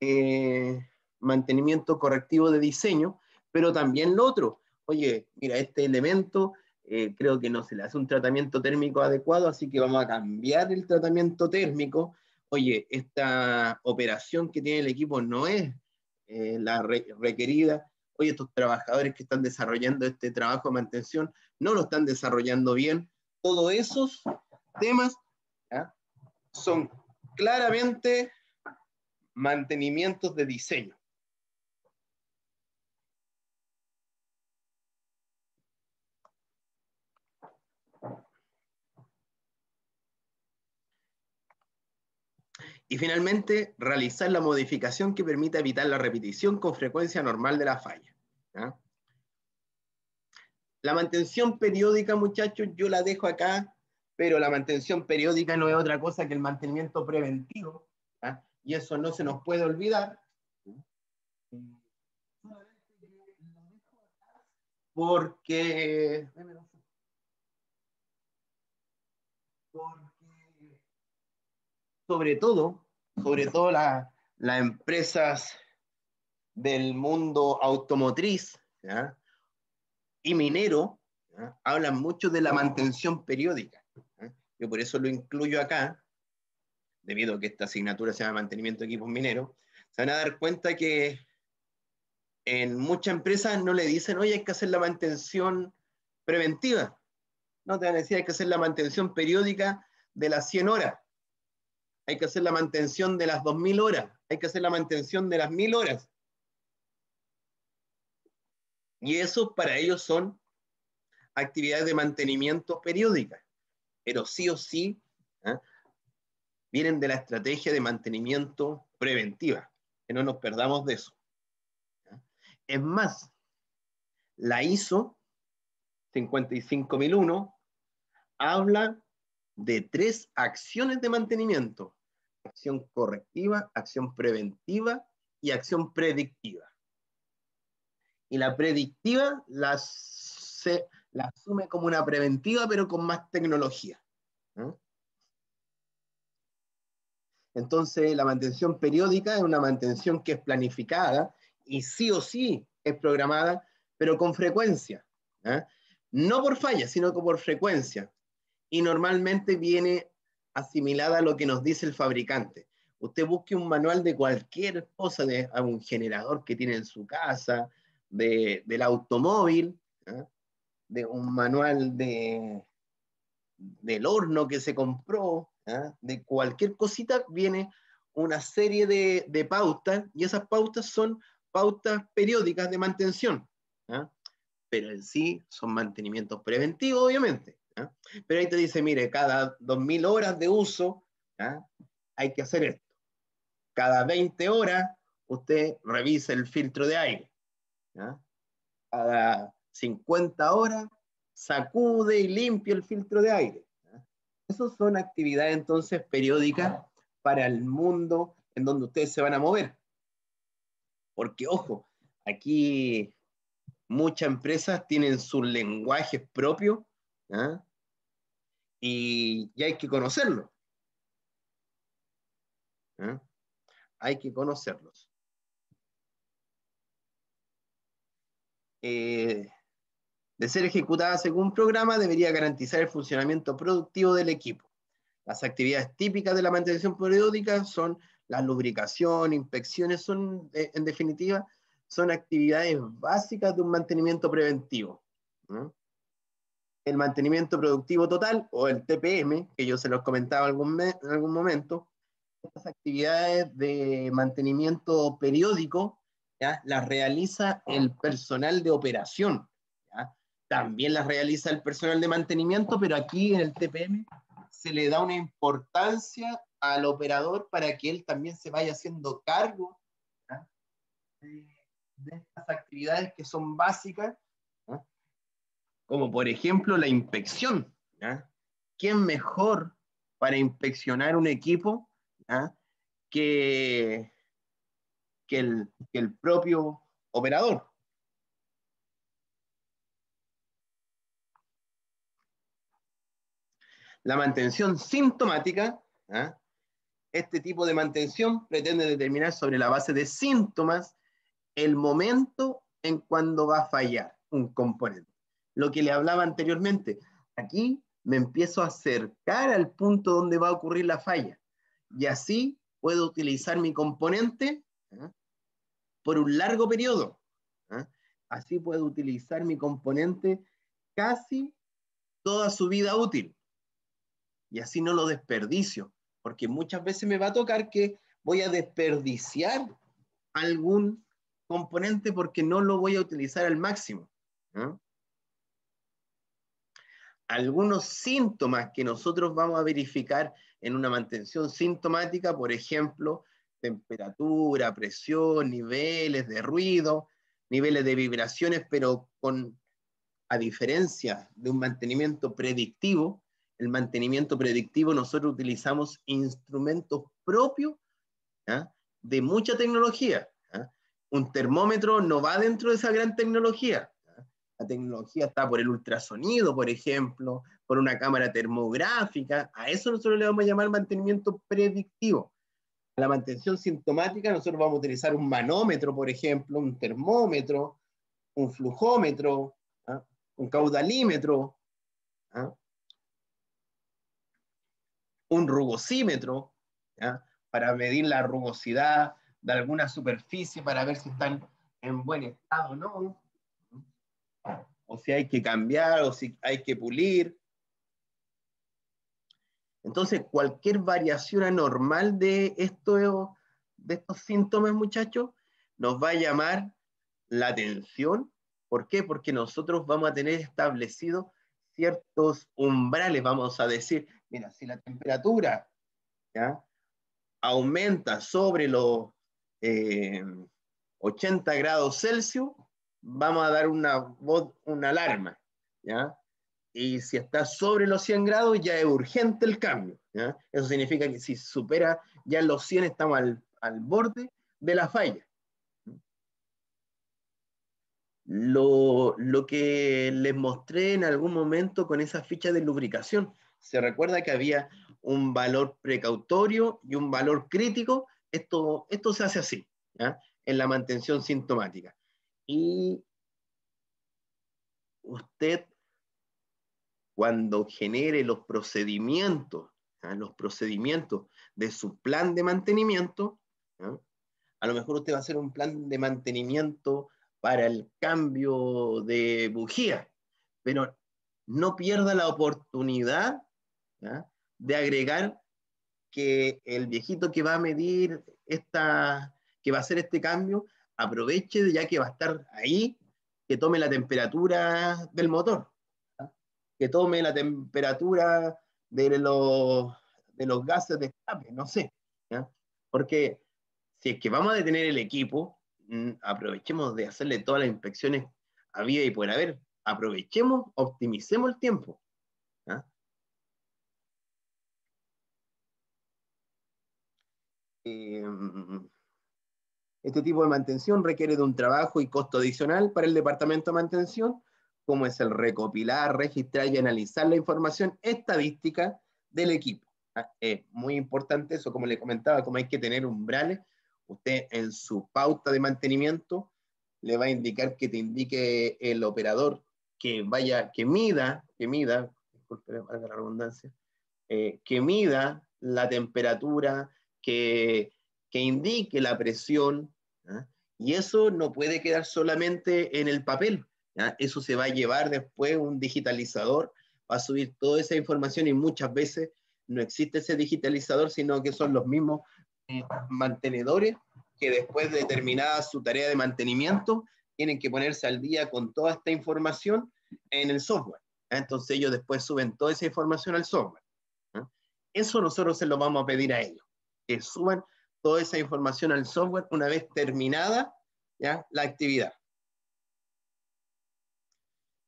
eh, mantenimiento correctivo de diseño, pero también lo otro, oye, mira, este elemento eh, creo que no se le hace un tratamiento térmico adecuado, así que vamos a cambiar el tratamiento térmico. Oye, esta operación que tiene el equipo no es eh, la requerida. Oye, estos trabajadores que están desarrollando este trabajo de mantención no lo están desarrollando bien. Todos esos temas son claramente mantenimientos de diseño. Y finalmente, realizar la modificación que permita evitar la repetición con frecuencia normal de la falla. La mantención periódica, muchachos, yo la dejo acá, pero la mantención periódica no es otra cosa que el mantenimiento preventivo, y eso no se nos puede olvidar. Porque... Porque sobre todo, sobre todo las empresas del mundo automotriz y minero, hablan mucho de la mantención periódica. Yo por eso lo incluyo acá, debido a que esta asignatura se llama mantenimiento de equipos mineros, se van a dar cuenta que en muchas empresas no le dicen, oye, hay que hacer la mantención preventiva. No, te van a decir, hay que hacer la mantención periódica de las 100 horas hay que hacer la mantención de las 2.000 horas, hay que hacer la mantención de las 1.000 horas. Y eso para ellos son actividades de mantenimiento periódicas, pero sí o sí ¿ah? vienen de la estrategia de mantenimiento preventiva, que no nos perdamos de eso. ¿Ah? Es más, la ISO 55001 habla de tres acciones de mantenimiento. Acción correctiva, acción preventiva y acción predictiva. Y la predictiva la, se, la asume como una preventiva, pero con más tecnología. Entonces, la mantención periódica es una mantención que es planificada y sí o sí es programada, pero con frecuencia. ¿eh? No por falla, sino por frecuencia y normalmente viene asimilada a lo que nos dice el fabricante. Usted busque un manual de cualquier cosa, de algún generador que tiene en su casa, del automóvil, ¿ah? de un manual de, del horno que se compró, ¿ah? de cualquier cosita, viene una serie de, pautas y esas pautas son pautas periódicas de mantención. ¿ah? Pero en sí son mantenimientos preventivos, obviamente. Pero ahí te dice, mire, cada 2.000 horas de uso hay que hacer esto. Cada 20 horas usted revisa el filtro de aire. Cada 50 horas sacude y limpia el filtro de aire. Esas son actividades entonces periódicas para el mundo en donde ustedes se van a mover. Porque, ojo, aquí muchas empresas tienen sus lenguajes propios ¿ah? Y, hay que conocerlo, ¿Ah? Hay que conocerlos. Eh, de ser ejecutada según programa, debería garantizar el funcionamiento productivo del equipo. Las actividades típicas de la mantención periódica son la lubricación, inspecciones, son, eh, en definitiva, son actividades básicas de un mantenimiento preventivo el mantenimiento productivo total o el TPM, que yo se los comentaba algún en algún momento, estas actividades de mantenimiento periódico ¿ya? las realiza el personal de operación. También las realiza el personal de mantenimiento, pero aquí en el TPM se le da una importancia al operador para que él también se vaya haciendo cargo de estas actividades que son básicas como por ejemplo la inspección. ¿Quién mejor para inspeccionar un equipo Que, el, propio operador? La mantención sintomática, este tipo de mantención pretende determinar sobre la base de síntomas el momento en cuando va a fallar un componente lo que le hablaba anteriormente. Aquí me empiezo a acercar al punto donde va a ocurrir la falla. Y así puedo utilizar mi componente ¿ah? por un largo periodo. ¿ah? Así puedo utilizar mi componente casi toda su vida útil. Y así no lo desperdicio, porque muchas veces me va a tocar que voy a desperdiciar algún componente porque no lo voy a utilizar al máximo. ¿ah? algunos síntomas que nosotros vamos a verificar en una mantención sintomática, por ejemplo, temperatura, presión, niveles de ruido, niveles de vibraciones, pero con, a diferencia de un mantenimiento predictivo, el mantenimiento predictivo nosotros utilizamos instrumentos propios ¿ah? de mucha tecnología. ¿ah? Un termómetro no va dentro de esa gran tecnología. La tecnología está por el ultrasonido, por ejemplo, por una cámara termográfica. A eso nosotros le vamos a llamar mantenimiento predictivo. A la mantención sintomática nosotros vamos a utilizar un manómetro, por ejemplo, un termómetro, un flujómetro, ¿ah? un caudalímetro, ¿ah? un rugosímetro, para medir la rugosidad de alguna superficie, para ver si están en buen estado o no o si hay que cambiar, o si hay que pulir. Entonces, cualquier variación anormal de, esto, de estos síntomas, muchachos, nos va a llamar la atención. ¿Por qué? Porque nosotros vamos a tener establecidos ciertos umbrales. Vamos a decir, mira, si la temperatura aumenta sobre los 80 eh, grados Celsius, vamos a dar una voz, una alarma, Y si está sobre los 100 grados, ya es urgente el cambio, Eso significa que si supera ya los 100, estamos al, borde de la falla. Lo, que les mostré en algún momento con esa ficha de lubricación. Se recuerda que había un valor precautorio y un valor crítico. Esto, esto se hace así, en la mantención sintomática. Y usted, cuando genere los procedimientos, los procedimientos de su plan de mantenimiento, a lo mejor usted va a hacer un plan de mantenimiento para el cambio de bujía, pero no pierda la oportunidad de agregar que el viejito que va a medir esta, que va a hacer este cambio, aproveche ya que va a estar ahí, que tome la temperatura del motor, ¿ah? que tome la temperatura de los, de los gases de escape, no sé. Porque si es que vamos a detener el equipo, mm, aprovechemos de hacerle todas las inspecciones a vida y por haber, aprovechemos, optimicemos el tiempo. Eh, este tipo de mantención requiere de un trabajo y costo adicional para el departamento de mantención, como es el recopilar, registrar y analizar la información estadística del equipo. Ah, es muy importante eso, como le comentaba, como hay que tener umbrales, usted en su pauta de mantenimiento le va a indicar que te indique el operador que vaya, que mida, que mida, disculpe la redundancia, eh, que mida la temperatura, que que indique la presión, y eso no puede quedar solamente en el papel. Eso se va a llevar después un digitalizador, va a subir toda esa información y muchas veces no existe ese digitalizador, sino que son los mismos eh, mantenedores que después de terminada su tarea de mantenimiento tienen que ponerse al día con toda esta información en el software. Entonces ellos después suben toda esa información al software. Eso nosotros se lo vamos a pedir a ellos, que suban toda esa información al software una vez terminada ¿ya? la actividad.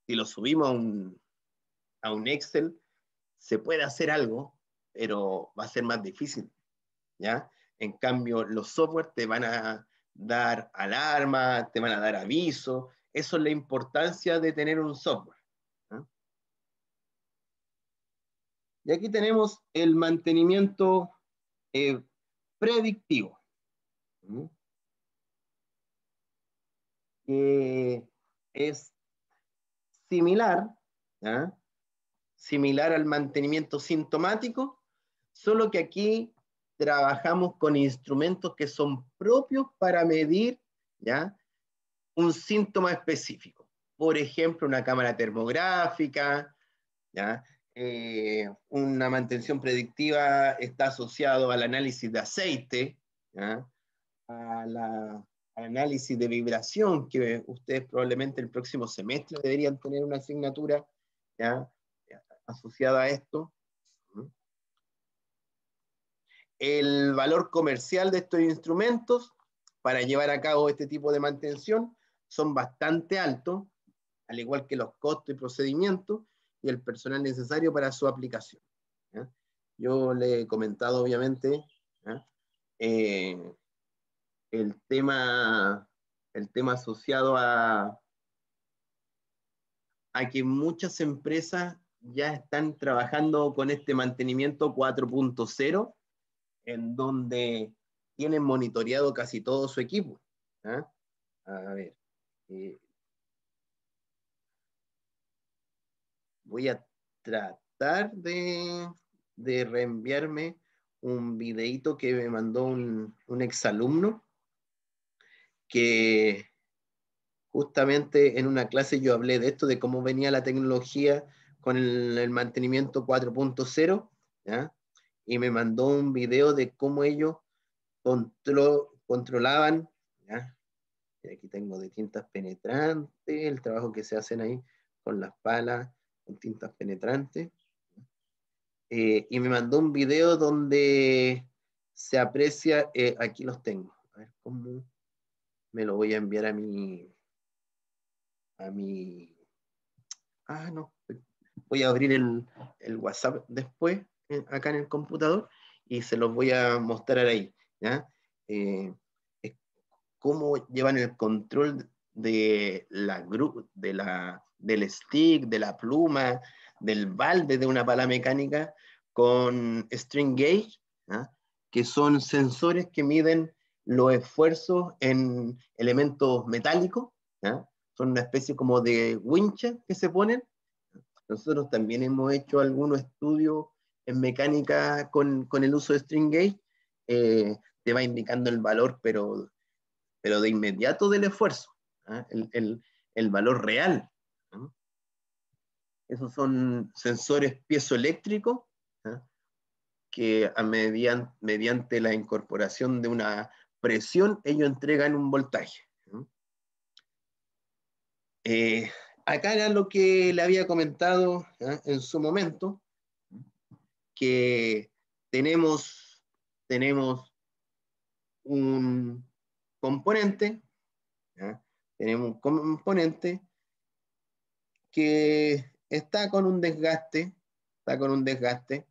Si lo subimos a un, Excel, se puede hacer algo, pero va a ser más difícil. ¿ya? En cambio, los software te van a dar alarma, te van a dar aviso. Eso es la importancia de tener un software. Y aquí tenemos el mantenimiento eh, predictivo. ¿Mm? es similar, similar al mantenimiento sintomático, solo que aquí trabajamos con instrumentos que son propios para medir ¿ya? un síntoma específico. Por ejemplo, una cámara termográfica, ¿ya? Eh, una mantención predictiva está asociado al análisis de aceite, al análisis de vibración, que ustedes probablemente el próximo semestre deberían tener una asignatura asociada a esto. El valor comercial de estos instrumentos para llevar a cabo este tipo de mantención son bastante altos, al igual que los costos y procedimientos, y el personal necesario para su aplicación. Yo le he comentado, obviamente, eh, el, tema, el tema asociado a, a que muchas empresas ya están trabajando con este mantenimiento 4.0, en donde tienen monitoreado casi todo su equipo. A ver, eh, voy a tratar de, reenviarme un videito que me mandó un, un exalumno que justamente en una clase yo hablé de esto, de cómo venía la tecnología con el, mantenimiento 4.0, y me mandó un video de cómo ellos control, controlaban, ¿ya? aquí tengo de tintas penetrantes, el trabajo que se hacen ahí con las palas, con tintas penetrantes. Eh, y me mandó un video donde se aprecia, eh, aquí los tengo, a ver cómo me lo voy a enviar a mi, a mi, ah, no, voy a abrir el, el WhatsApp después, acá en el computador, y se los voy a mostrar ahí, ¿ya? Eh, cómo llevan el control de la, de la del stick, de la pluma, del balde de una pala mecánica con string gauge, ¿ah? que son sensores que miden los esfuerzos en elementos metálicos, ¿ah? son una especie como de wincha que se ponen. Nosotros también hemos hecho algunos estudios en mecánica con, el uso de string gauge, eh, te va indicando el valor, pero, pero de inmediato del esfuerzo, ¿ah? el, el valor real esos son sensores piezoeléctricos ¿eh? que mediante, mediante la incorporación de una presión ellos entregan un voltaje. ¿eh? Eh, acá era lo que le había comentado en su momento, que tenemos, tenemos un componente, tenemos un componente que está con un desgaste, está con un desgaste.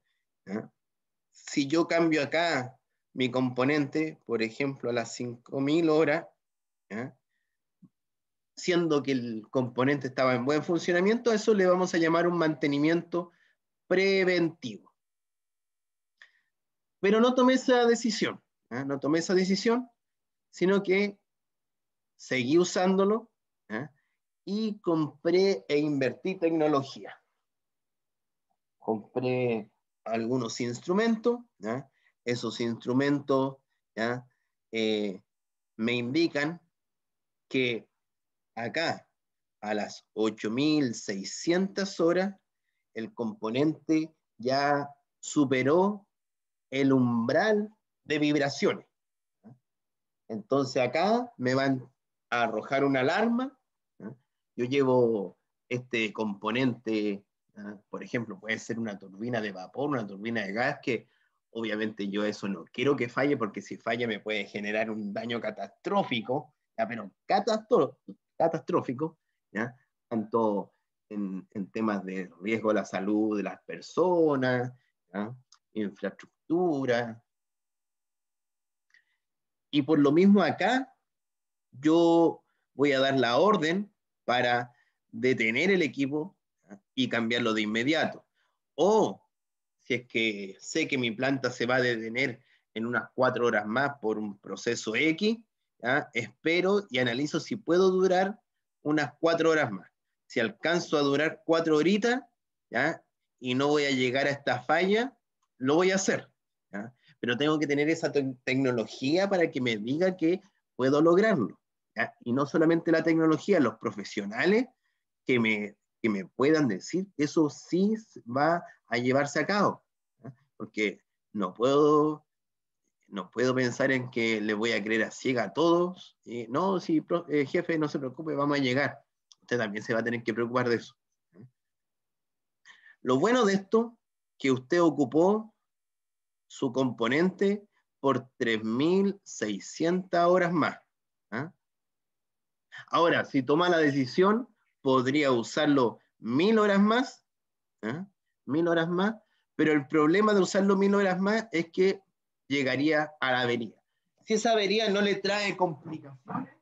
Si yo cambio acá mi componente, por ejemplo, a las 5.000 horas, siendo que el componente estaba en buen funcionamiento, eso le vamos a llamar un mantenimiento preventivo. Pero no tomé esa decisión, no tomé esa decisión, sino que seguí usándolo, y compré e invertí tecnología. Compré algunos instrumentos, esos instrumentos eh, me indican que acá a las 8.600 horas el componente ya superó el umbral de vibraciones. Entonces acá me van a arrojar una alarma yo llevo este componente, ¿ah? por ejemplo, puede ser una turbina de vapor, una turbina de gas, que obviamente yo eso no quiero que falle, porque si falla me puede generar un daño catastrófico, pero catastrófico, tanto en, temas de riesgo a la salud de las personas, infraestructura. Y por lo mismo acá, yo voy a dar la orden para detener el equipo ¿ah? y cambiarlo de inmediato. O si es que sé que mi planta se va a detener en unas cuatro horas más por un proceso X, ¿ah? espero y analizo si puedo durar unas cuatro horas más. Si alcanzo a durar cuatro horitas y no voy a llegar a esta falla, lo voy a hacer. Pero tengo que tener esa tecnología para que me diga que puedo lograrlo. Y no solamente la tecnología, los profesionales que me, me puedan decir, eso sí va a llevarse a cabo. Porque no puedo, no puedo pensar en que le voy a creer a ciega a todos. no, sí, eh, jefe, no se preocupe, vamos a llegar. Usted también se va a tener que preocupar de eso. Lo bueno de esto, que usted ocupó su componente por 3.600 horas más. Ahora, si toma la decisión, podría usarlo mil horas más, ¿eh? mil horas más, pero el problema de usarlo mil horas más es que llegaría a la avería. Si esa avería no le trae complicaciones,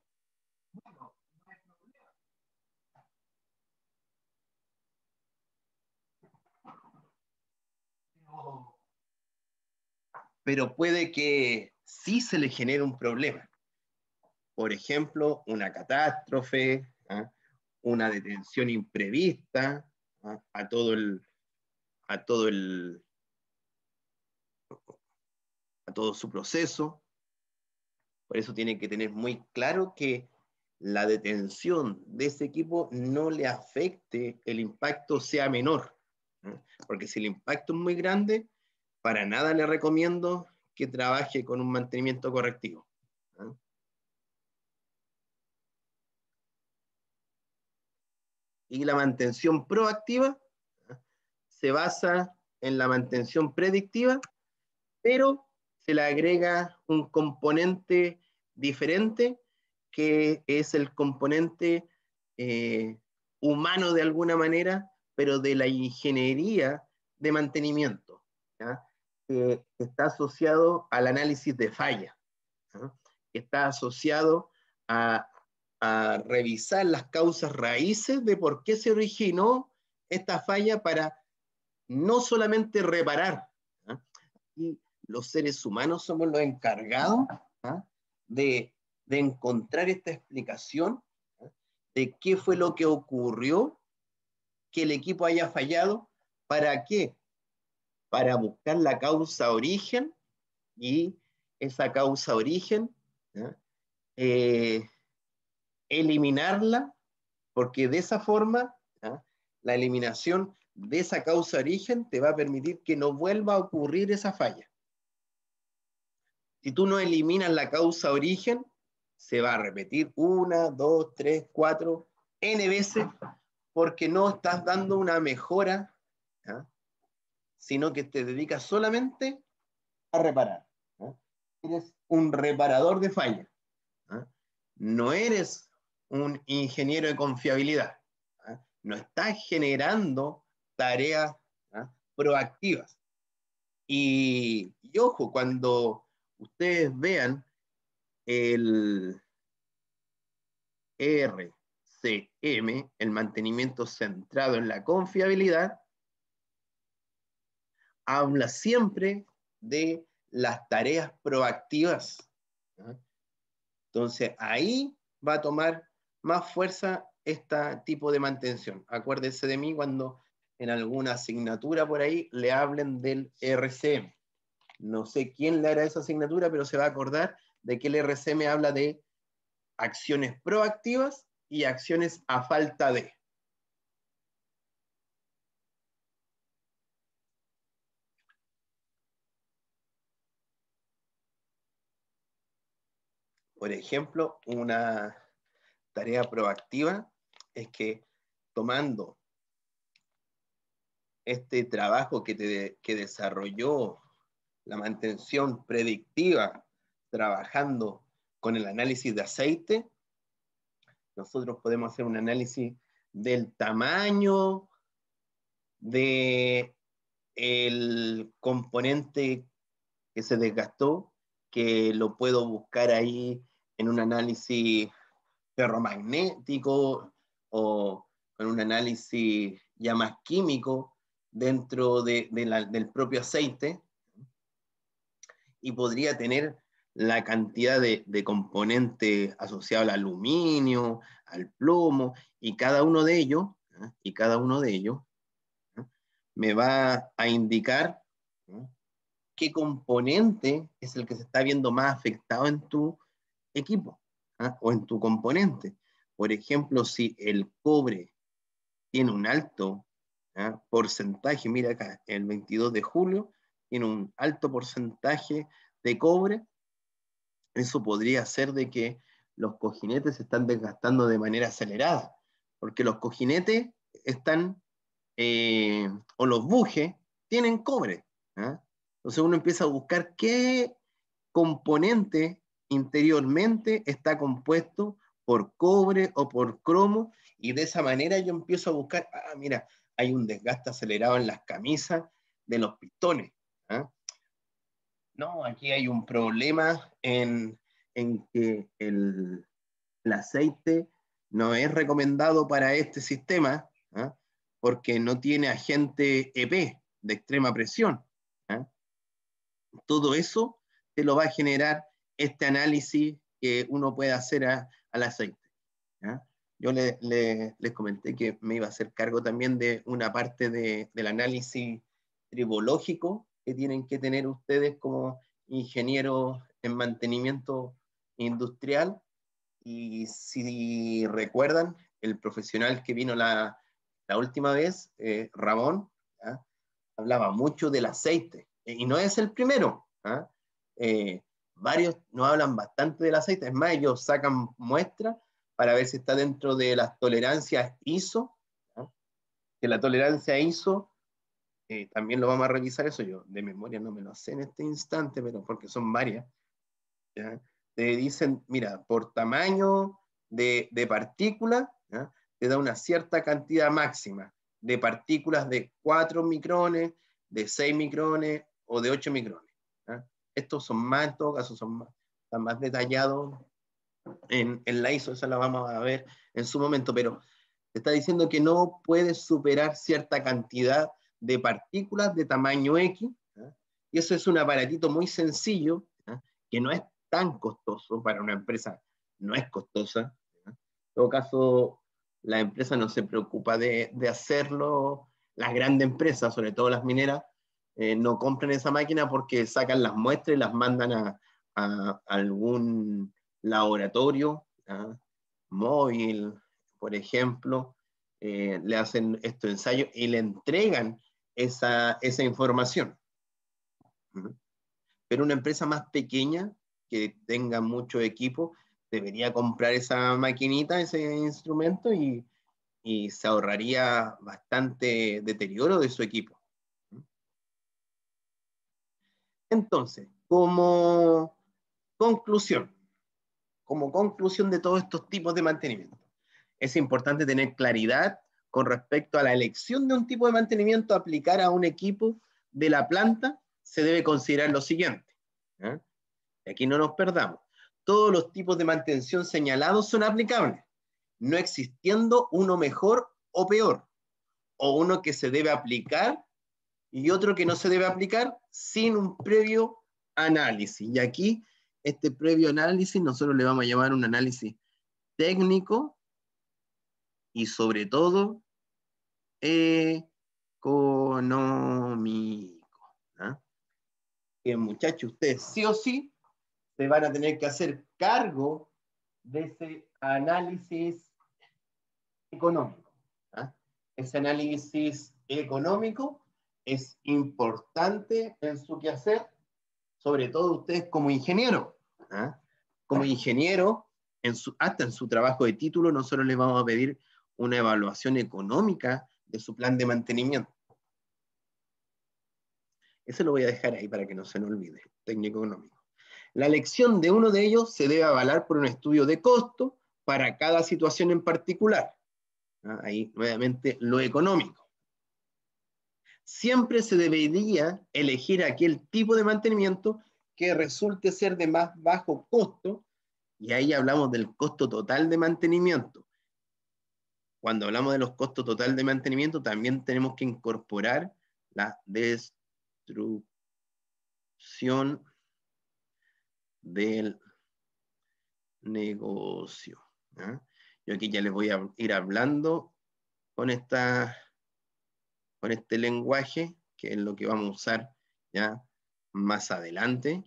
pero puede que sí se le genere un problema por ejemplo, una catástrofe, ¿ah? una detención imprevista ¿ah? a todo el a todo el a todo su proceso. Por eso tiene que tener muy claro que la detención de ese equipo no le afecte el impacto sea menor. ¿ah? Porque si el impacto es muy grande, para nada le recomiendo que trabaje con un mantenimiento correctivo. Y la mantención proactiva se basa en la mantención predictiva, pero se le agrega un componente diferente que es el componente eh, humano de alguna manera, pero de la ingeniería de mantenimiento, que está asociado al análisis de falla, que está asociado a, a revisar las causas raíces de por qué se originó esta falla para no solamente reparar. ¿ah? Y los seres humanos somos los encargados ¿ah? de, encontrar esta explicación ¿ah? de qué fue lo que ocurrió, que el equipo haya fallado, ¿para qué? Para buscar la causa origen y esa causa origen eh, eliminarla, porque de esa forma, ¿ah? la eliminación de esa causa origen te va a permitir que no vuelva a ocurrir esa falla. Si tú no eliminas la causa origen, se va a repetir una, dos, tres, cuatro, n veces, porque no estás dando una mejora, ¿ah? sino que te dedicas solamente a reparar. ¿ah? Eres un reparador de falla. No eres un ingeniero de confiabilidad. ¿ah? No está generando tareas ¿ah? proactivas. Y, ojo, cuando ustedes vean el RCM, el mantenimiento centrado en la confiabilidad, habla siempre de las tareas proactivas. ¿ah? Entonces ahí va a tomar más fuerza este tipo de mantención. Acuérdense de mí cuando en alguna asignatura por ahí le hablen del RCM. No sé quién le hará esa asignatura, pero se va a acordar de que el RCM habla de acciones proactivas y acciones a falta de. Por ejemplo, una, tarea proactiva es que tomando este trabajo que, que desarrolló la mantención predictiva, trabajando con el análisis de aceite, nosotros podemos hacer un análisis del tamaño de el componente que se desgastó, que lo puedo buscar ahí en un análisis ferromagnético o con un análisis ya más químico dentro del propio aceite y podría tener la cantidad de, de componentes asociados al aluminio, al plomo, y cada uno de ellos, ¿eh? y cada uno de ellos, ¿eh? me va a indicar ¿eh? qué componente es el que se está viendo más afectado en tu equipo. ¿ah? o en tu componente. Por ejemplo, si el cobre tiene un alto ¿ah? porcentaje, mira acá, el 22 de julio tiene un alto porcentaje de cobre, eso podría ser de que los cojinetes se están desgastando de manera acelerada, porque los cojinetes están, eh, o los bujes, tienen cobre. ¿ah? Entonces uno empieza a buscar qué componente interiormente está compuesto por cobre o por cromo y de esa manera yo empiezo a buscar, ah, mira, hay un desgaste acelerado en las camisas de los pistones. ¿ah? No, aquí hay un problema en, que el, aceite no es recomendado para este sistema ¿ah? porque no tiene agente EP de extrema presión. ¿ah? Todo eso te lo va a generar este análisis que uno puede hacer a, al aceite. Yo les comenté que me iba a hacer cargo también de una parte de, del análisis tribológico que tienen que tener ustedes como ingenieros en mantenimiento industrial. Y si recuerdan, el profesional que vino la, la última vez, eh, Ramón, hablaba mucho del aceite. Eh, y no es el primero. ¿ah? Eh, varios nos hablan bastante del aceite, es más, ellos sacan muestras para ver si está dentro de las tolerancias ISO, que la tolerancia ISO, eh, también lo vamos a revisar eso yo, de memoria no me lo sé en este instante, pero porque son varias, te dicen, mira, por tamaño de, de partícula, te da una cierta cantidad máxima de partículas de 4 micrones, de 6 micrones o de 8 micrones. Estos son más, en todo son más, están más detallados en, en la ISO, esa la vamos a ver en su momento, pero está diciendo que no puede superar cierta cantidad de partículas de tamaño X, ¿ah? y eso es un aparatito muy sencillo, ¿ah? que no es tan costoso para una empresa, no es costosa. ¿ah? En todo caso, la empresa no se preocupa de, de hacerlo, las grandes empresas, sobre todo las mineras, eh, no compran esa máquina porque sacan las muestras y las mandan a, algún laboratorio móvil, por ejemplo, eh, le hacen estos ensayos y le entregan esa, información. Pero una empresa más pequeña que tenga mucho equipo debería comprar esa maquinita, ese instrumento y se ahorraría bastante deterioro de su equipo. Entonces, como conclusión, como conclusión de todos estos tipos de mantenimiento, es importante tener claridad con respecto a la elección de un tipo de mantenimiento a aplicar a un equipo de la planta, se debe considerar lo siguiente. ¿eh? Aquí no nos perdamos. Todos los tipos de mantención señalados son aplicables, no existiendo uno mejor o peor, o uno que se debe aplicar y otro que no se debe aplicar sin un previo análisis. Y aquí, este previo análisis, nosotros le vamos a llamar un análisis técnico y sobre todo eh, económico. ¿ah? Que muchachos, ustedes sí o sí se van a tener que hacer cargo de ese análisis económico. ¿ah? Ese análisis económico es importante en su quehacer, sobre todo ustedes como ingeniero. ¿ah? Como ingeniero, en su, hasta en su trabajo de título, nosotros les vamos a pedir una evaluación económica de su plan de mantenimiento. Ese lo voy a dejar ahí para que no se nos olvide, técnico económico. La elección de uno de ellos se debe avalar por un estudio de costo para cada situación en particular. ¿ah? Ahí nuevamente lo económico siempre se debería elegir aquel tipo de mantenimiento que resulte ser de más bajo costo, y ahí hablamos del costo total de mantenimiento. Cuando hablamos de los costos total de mantenimiento, también tenemos que incorporar la destrucción del negocio. Yo aquí ya les voy a ir hablando con esta con este lenguaje, que es lo que vamos a usar ya más adelante,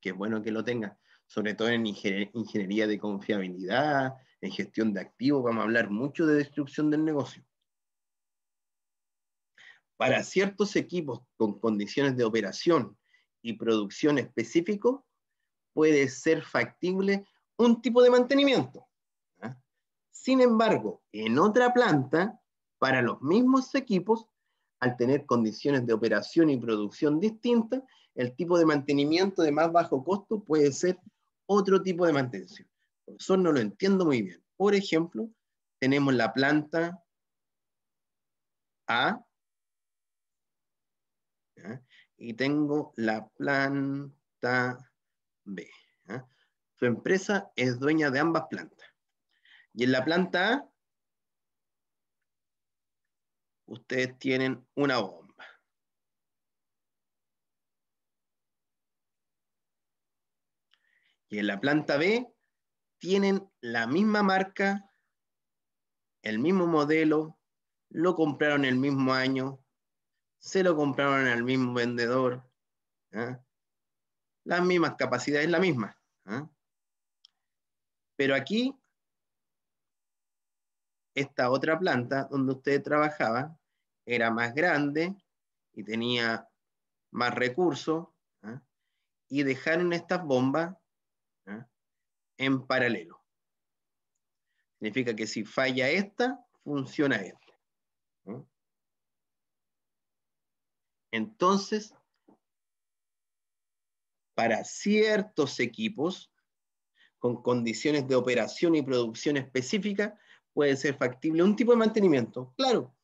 que es bueno que lo tenga sobre todo en ingeniería de confiabilidad, en gestión de activos, vamos a hablar mucho de destrucción del negocio. Para ciertos equipos con condiciones de operación y producción específico, puede ser factible un tipo de mantenimiento. Sin embargo, en otra planta para los mismos equipos, al tener condiciones de operación y producción distintas, el tipo de mantenimiento de más bajo costo puede ser otro tipo de mantención. Eso no lo entiendo muy bien. Por ejemplo, tenemos la planta A y tengo la planta B. Su empresa es dueña de ambas plantas. Y en la planta A ustedes tienen una bomba. Y en la planta B tienen la misma marca, el mismo modelo, lo compraron el mismo año, se lo compraron al mismo vendedor, ¿ah? las mismas capacidades, la misma. ¿ah? Pero aquí esta otra planta donde usted trabajaba era más grande y tenía más recursos ¿ah? y dejaron estas bombas ¿ah? en paralelo. Significa que si falla esta, funciona esta. Entonces, para ciertos equipos con condiciones de operación y producción específicas, puede ser factible un tipo de mantenimiento. Claro,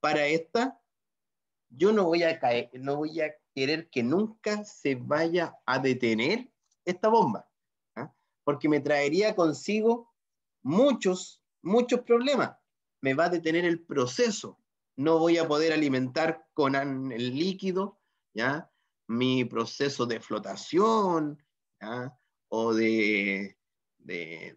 para esta yo no voy a caer, no voy a querer que nunca se vaya a detener esta bomba, ¿ah? porque me traería consigo muchos, muchos problemas. Me va a detener el proceso. No voy a poder alimentar con el líquido, ¿ya? Mi proceso de flotación, ¿ah? O de eh,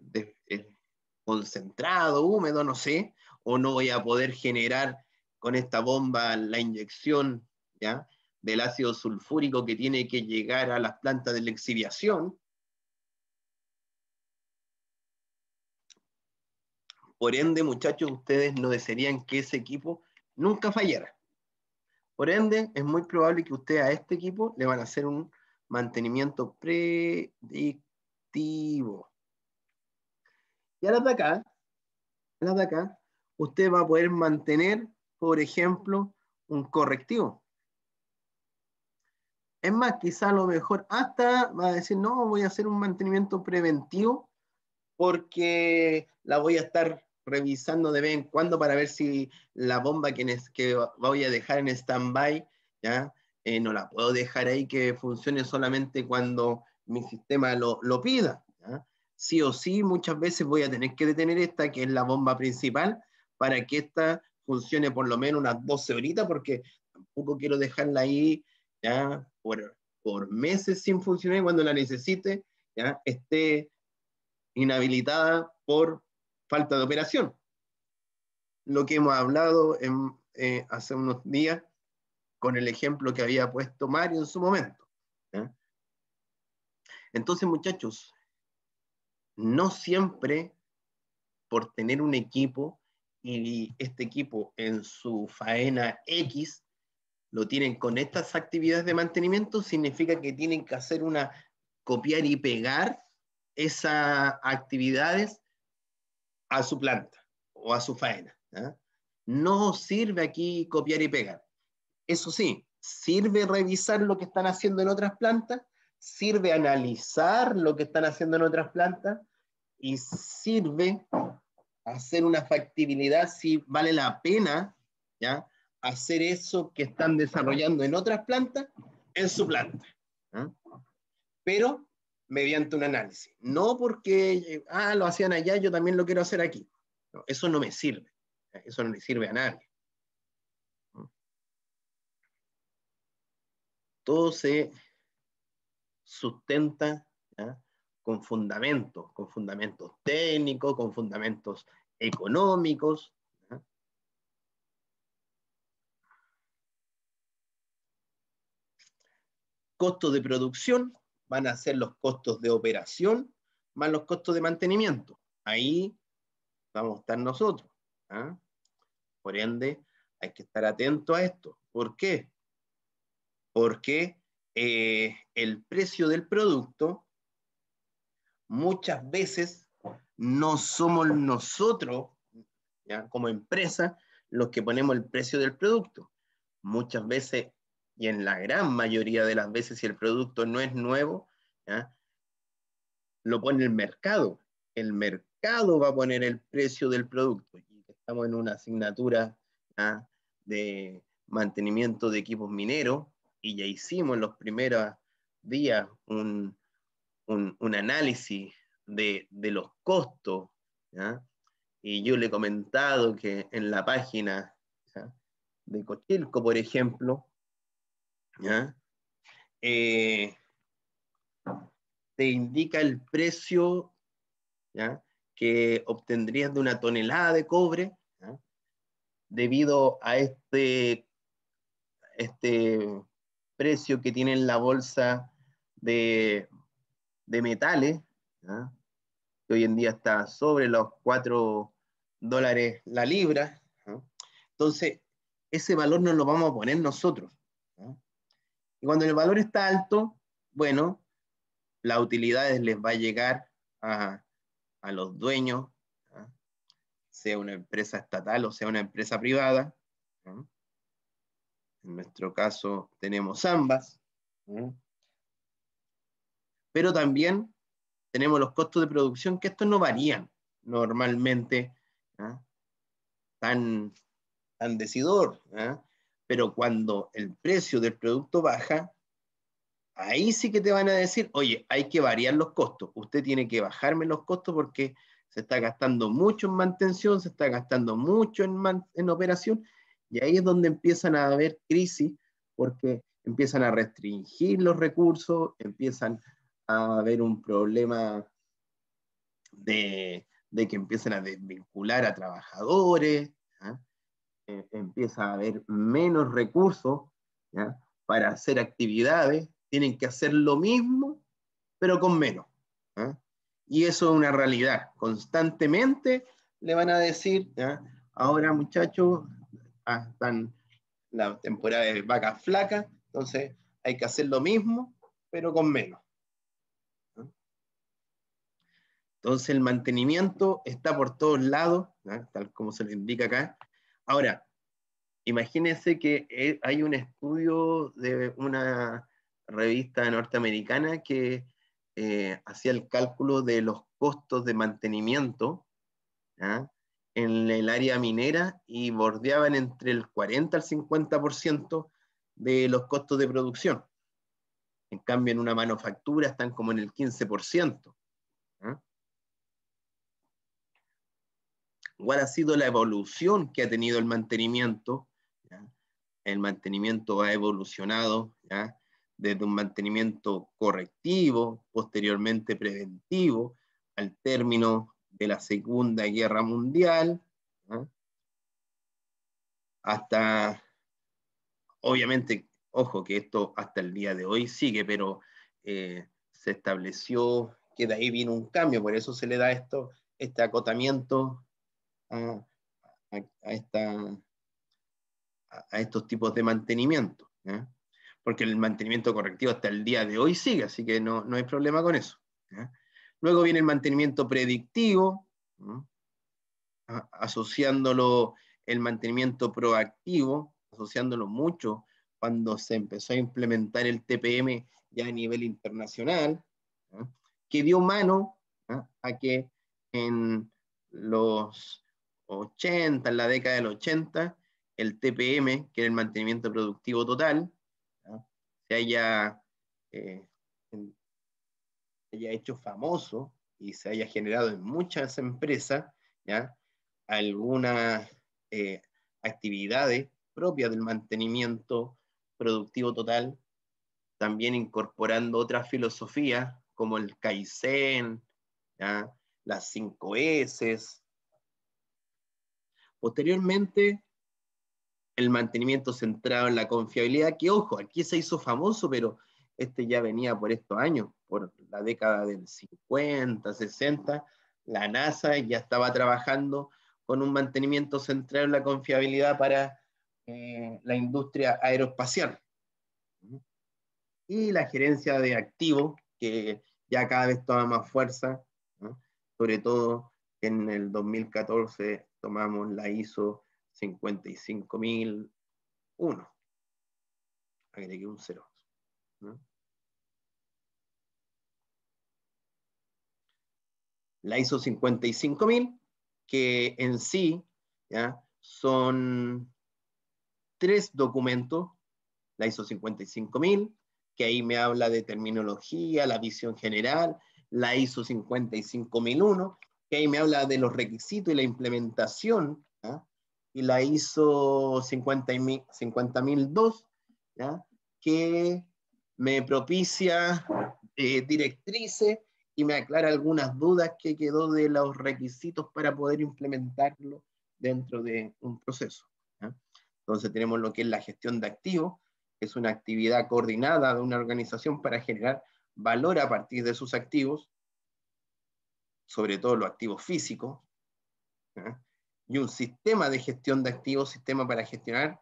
concentrado, húmedo, no sé, o no voy a poder generar con esta bomba la inyección ¿ya? del ácido sulfúrico que tiene que llegar a las plantas de la exiliación. Por ende, muchachos, ustedes no desearían que ese equipo nunca fallara. Por ende, es muy probable que ustedes a este equipo le van a hacer un mantenimiento predictivo. Y a las de acá, usted va a poder mantener, por ejemplo, un correctivo. Es más, quizá lo mejor hasta va a decir, no, voy a hacer un mantenimiento preventivo porque la voy a estar revisando de vez en cuando para ver si la bomba que, que voy a dejar en stand-by, ¿ya? Eh, no la puedo dejar ahí que funcione solamente cuando mi sistema lo, lo pida sí o sí muchas veces voy a tener que detener esta, que es la bomba principal, para que esta funcione por lo menos unas 12 horitas, porque tampoco quiero dejarla ahí ya por, meses sin funcionar y cuando la necesite ya esté inhabilitada por falta de operación. Lo que hemos hablado en, eh, hace unos días con el ejemplo que había puesto Mario en su momento. Entonces, muchachos, no siempre por tener un equipo y este equipo en su faena X lo tienen con estas actividades de mantenimiento, significa que tienen que hacer una copiar y pegar esas actividades a su planta o a su faena. ¿ah? No sirve aquí copiar y pegar. Eso sí, sirve revisar lo que están haciendo en otras plantas, sirve analizar lo que están haciendo en otras plantas, y sirve hacer una factibilidad si vale la pena ¿ya? hacer eso que están desarrollando en otras plantas en su planta. Pero mediante un análisis. No porque, ah, lo hacían allá, yo también lo quiero hacer aquí. eso no me sirve. Eso no le sirve a nadie. Todo se sustenta ¿ya? con fundamentos, con fundamentos técnicos, con fundamentos económicos. Costos de producción van a ser los costos de operación más los costos de mantenimiento. Ahí vamos a estar nosotros. Por ende, hay que estar atento a esto. ¿Por qué? Porque eh, el precio del producto muchas veces no somos nosotros, como empresa, los que ponemos el precio del producto. Muchas veces, y en la gran mayoría de las veces, si el producto no es nuevo, lo pone el mercado. El mercado va a poner el precio del producto. Y estamos en una asignatura de mantenimiento de equipos mineros y ya hicimos en los primeros días un, un, análisis de, los costos. Y yo le he comentado que en la página de Cochilco, por ejemplo, eh, te indica el precio que obtendrías de una tonelada de cobre debido a este, este precio que tiene en la bolsa de de metales, que hoy en día está sobre los 4 dólares la libra. Entonces, ese valor no lo vamos a poner nosotros. Y cuando el valor está alto, bueno, las utilidades les va a llegar a, los dueños, sea una empresa estatal o sea una empresa privada. En nuestro caso tenemos ambas pero también tenemos los costos de producción, que estos no varían normalmente ¿ah? tan, tan decidor, ¿ah? pero cuando el precio del producto baja, ahí sí que te van a decir, oye, hay que variar los costos, usted tiene que bajarme los costos porque se está gastando mucho en mantención, se está gastando mucho en, en operación, y ahí es donde empiezan a haber crisis, porque empiezan a restringir los recursos, empiezan a haber un problema de, que empiecen a desvincular a trabajadores, eh, empieza a haber menos recursos para hacer actividades, tienen que hacer lo mismo, pero con menos. Y eso es una realidad. Constantemente le van a decir, ahora muchachos, ah, están la temporada de vaca flaca entonces hay que hacer lo mismo, pero con menos. Entonces el mantenimiento está por todos lados, tal como se le indica acá. Ahora, imagínense que eh, hay un estudio de una revista norteamericana que eh, hacía el cálculo de los costos de mantenimiento en el área minera y bordeaban entre el 40 al 50% de los costos de producción. En cambio, en una manufactura están como en el 15%. cuál ha sido la evolución que ha tenido el mantenimiento. El mantenimiento ha evolucionado desde un mantenimiento correctivo, posteriormente preventivo, al término de la Segunda Guerra Mundial, hasta, obviamente, ojo que esto hasta el día de hoy sigue, pero eh, se estableció que de ahí vino un cambio, por eso se le da esto, este acotamiento a, estos tipos de mantenimiento. Porque el mantenimiento correctivo hasta el día de hoy sigue, así que no, hay problema con eso. Luego viene el mantenimiento predictivo, asociándolo el mantenimiento proactivo, asociándolo mucho cuando se empezó a implementar el TPM ya a nivel internacional, que dio mano a que en los 80, en la década del 80, el TPM, que era el mantenimiento productivo total, eh, se haya, hecho famoso y se haya generado en muchas empresas ¿ya? algunas eh, actividades propias del mantenimiento productivo total, también incorporando otras filosofías como el Kaizen, las 5 S, Posteriormente, el mantenimiento centrado en la confiabilidad, que ojo, aquí se hizo famoso, pero este ya venía por estos años, por la década del 50, 60, la NASA ya estaba trabajando con un mantenimiento centrado en la confiabilidad para eh, la industria aeroespacial. Y la gerencia de activos, que ya cada vez toma más fuerza, sobre todo en el 2014 tomamos la ISO 55001. Agregué un cero. La ISO 55000, que en sí son tres documentos. La ISO 55000, que ahí me habla de terminología, la visión general, la ISO 55001, que ahí me habla de los requisitos y la implementación, y la ISO 50002, que me propicia eh, directrices y me aclara algunas dudas que quedó de los requisitos para poder implementarlo dentro de un proceso. Entonces tenemos lo que es la gestión de activos, que es una actividad coordinada de una organización para generar valor a partir de sus activos, sobre todo los activos físicos, y un sistema de gestión de activos, sistema para gestionar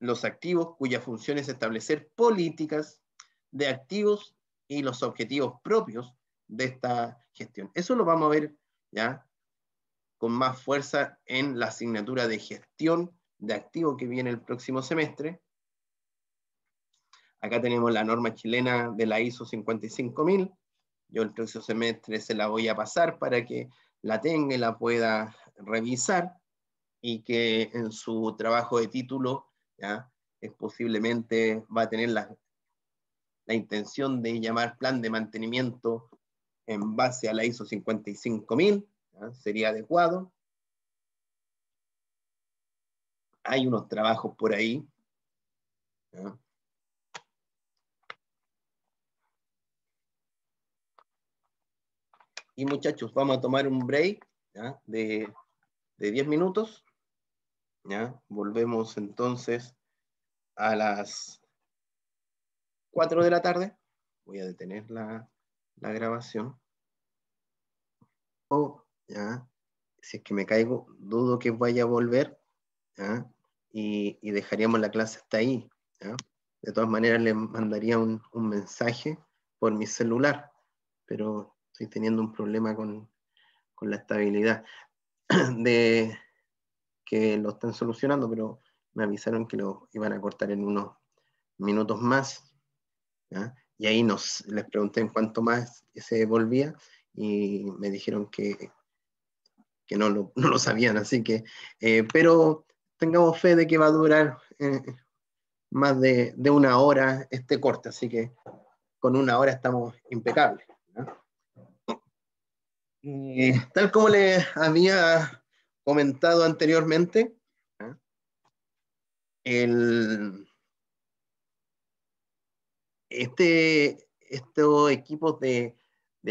los activos cuya función es establecer políticas de activos y los objetivos propios de esta gestión. Eso lo vamos a ver ya con más fuerza en la asignatura de gestión de activos que viene el próximo semestre. Acá tenemos la norma chilena de la ISO 55000, yo el tercer semestre se la voy a pasar para que la tenga y la pueda revisar y que en su trabajo de título ¿ya? Es posiblemente va a tener la, la intención de llamar plan de mantenimiento en base a la ISO 55000, sería adecuado. Hay unos trabajos por ahí. ¿ya? Y muchachos, vamos a tomar un break de 10 minutos. ¿ya? Volvemos entonces a las 4 de la tarde. Voy a detener la, grabación. O, oh, ¿ya? si es que me caigo, dudo que vaya a volver. Y, dejaríamos la clase hasta ahí. De todas maneras, le mandaría un, un mensaje por mi celular, pero estoy teniendo un problema con, la estabilidad de que lo están solucionando, pero me avisaron que lo iban a cortar en unos minutos más. Y ahí nos, les pregunté en cuánto más se volvía y me dijeron que, que no, lo, sabían. Así que, eh, pero tengamos fe de que va a durar eh, más de una hora este corte. Así que con una hora estamos impecables. Eh, tal como les había comentado anteriormente, el, este, estos equipos de,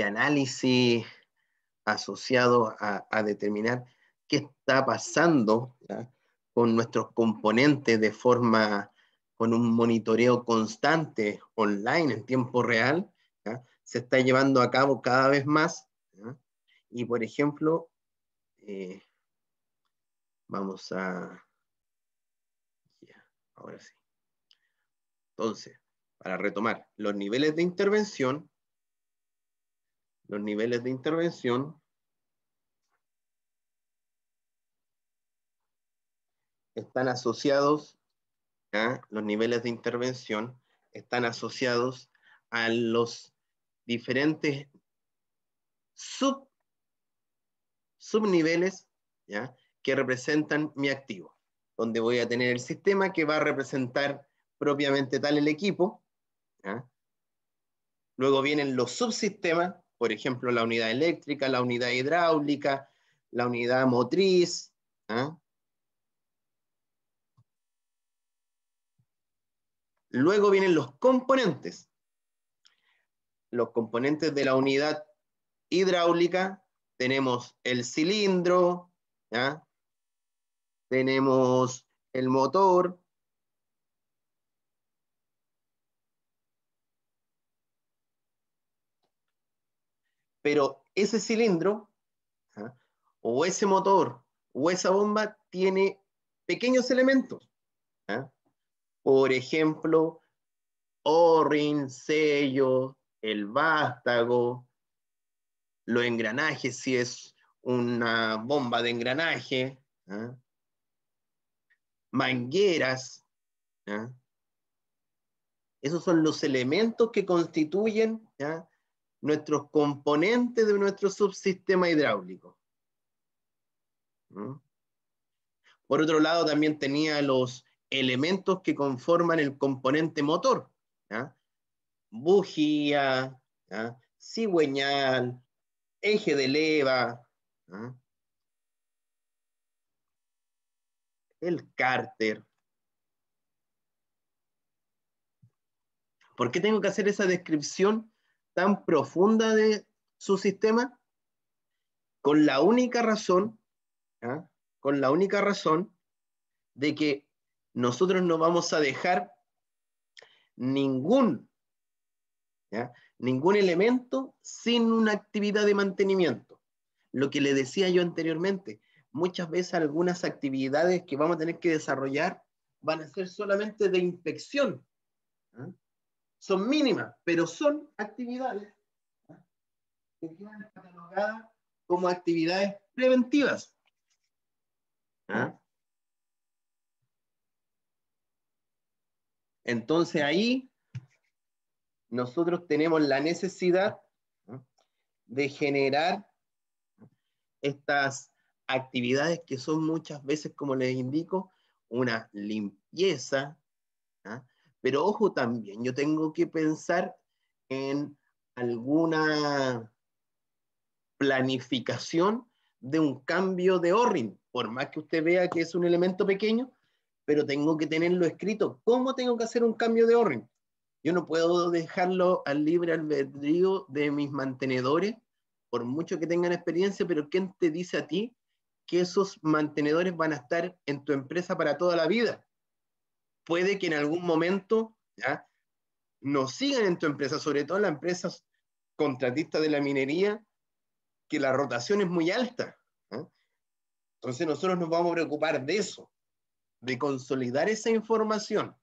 análisis asociados a, determinar qué está pasando con nuestros componentes de forma, con un monitoreo constante online en tiempo real, se está llevando a cabo cada vez más y por ejemplo, eh, vamos a... ahora sí. Entonces, para retomar, los niveles de intervención, los niveles de intervención están asociados, los niveles de intervención están asociados a los diferentes sub subniveles, ¿ya? Que representan mi activo, donde voy a tener el sistema que va a representar propiamente tal el equipo, Luego vienen los subsistemas, por ejemplo, la unidad eléctrica, la unidad hidráulica, la unidad motriz, Luego vienen los componentes. Los componentes de la unidad hidráulica tenemos el cilindro, tenemos el motor, pero ese cilindro o ese motor o esa bomba tiene pequeños elementos. Por ejemplo, o sello, el vástago, los engranajes, si es una bomba de engranaje, ¿ah? mangueras. ¿ah? Esos son los elementos que constituyen ¿ah? nuestros componentes de nuestro subsistema hidráulico. Por otro lado, también tenía los elementos que conforman el componente motor. Bujía, cigüeñal, eje de leva, el cárter. ¿Por qué tengo que hacer esa descripción tan profunda de su sistema? Con la única razón, ¿ah? con la única razón de que nosotros no vamos a dejar ningún, ningún elemento sin una actividad de mantenimiento. Lo que le decía yo anteriormente, muchas veces algunas actividades que vamos a tener que desarrollar van a ser solamente de inspección. ¿ah? Son mínimas, pero son actividades ¿ah? que quedan catalogadas como actividades preventivas. ¿ah? Entonces ahí nosotros tenemos la necesidad de generar estas actividades que son muchas veces, como les indico, una limpieza. ¿ah? Pero ojo también, yo tengo que pensar en alguna planificación de un cambio de orden, por más que usted vea que es un elemento pequeño, pero tengo que tenerlo escrito. ¿Cómo tengo que hacer un cambio de orden? Yo no puedo dejarlo al libre albedrío de mis mantenedores, por mucho que tengan experiencia, pero ¿quién te dice a ti que esos mantenedores van a estar en tu empresa para toda la vida? Puede que en algún momento ¿ya? no sigan en tu empresa, sobre todo en las empresas contratistas de la minería, que la rotación es muy alta. Entonces nosotros nos vamos a preocupar de eso, de consolidar esa información.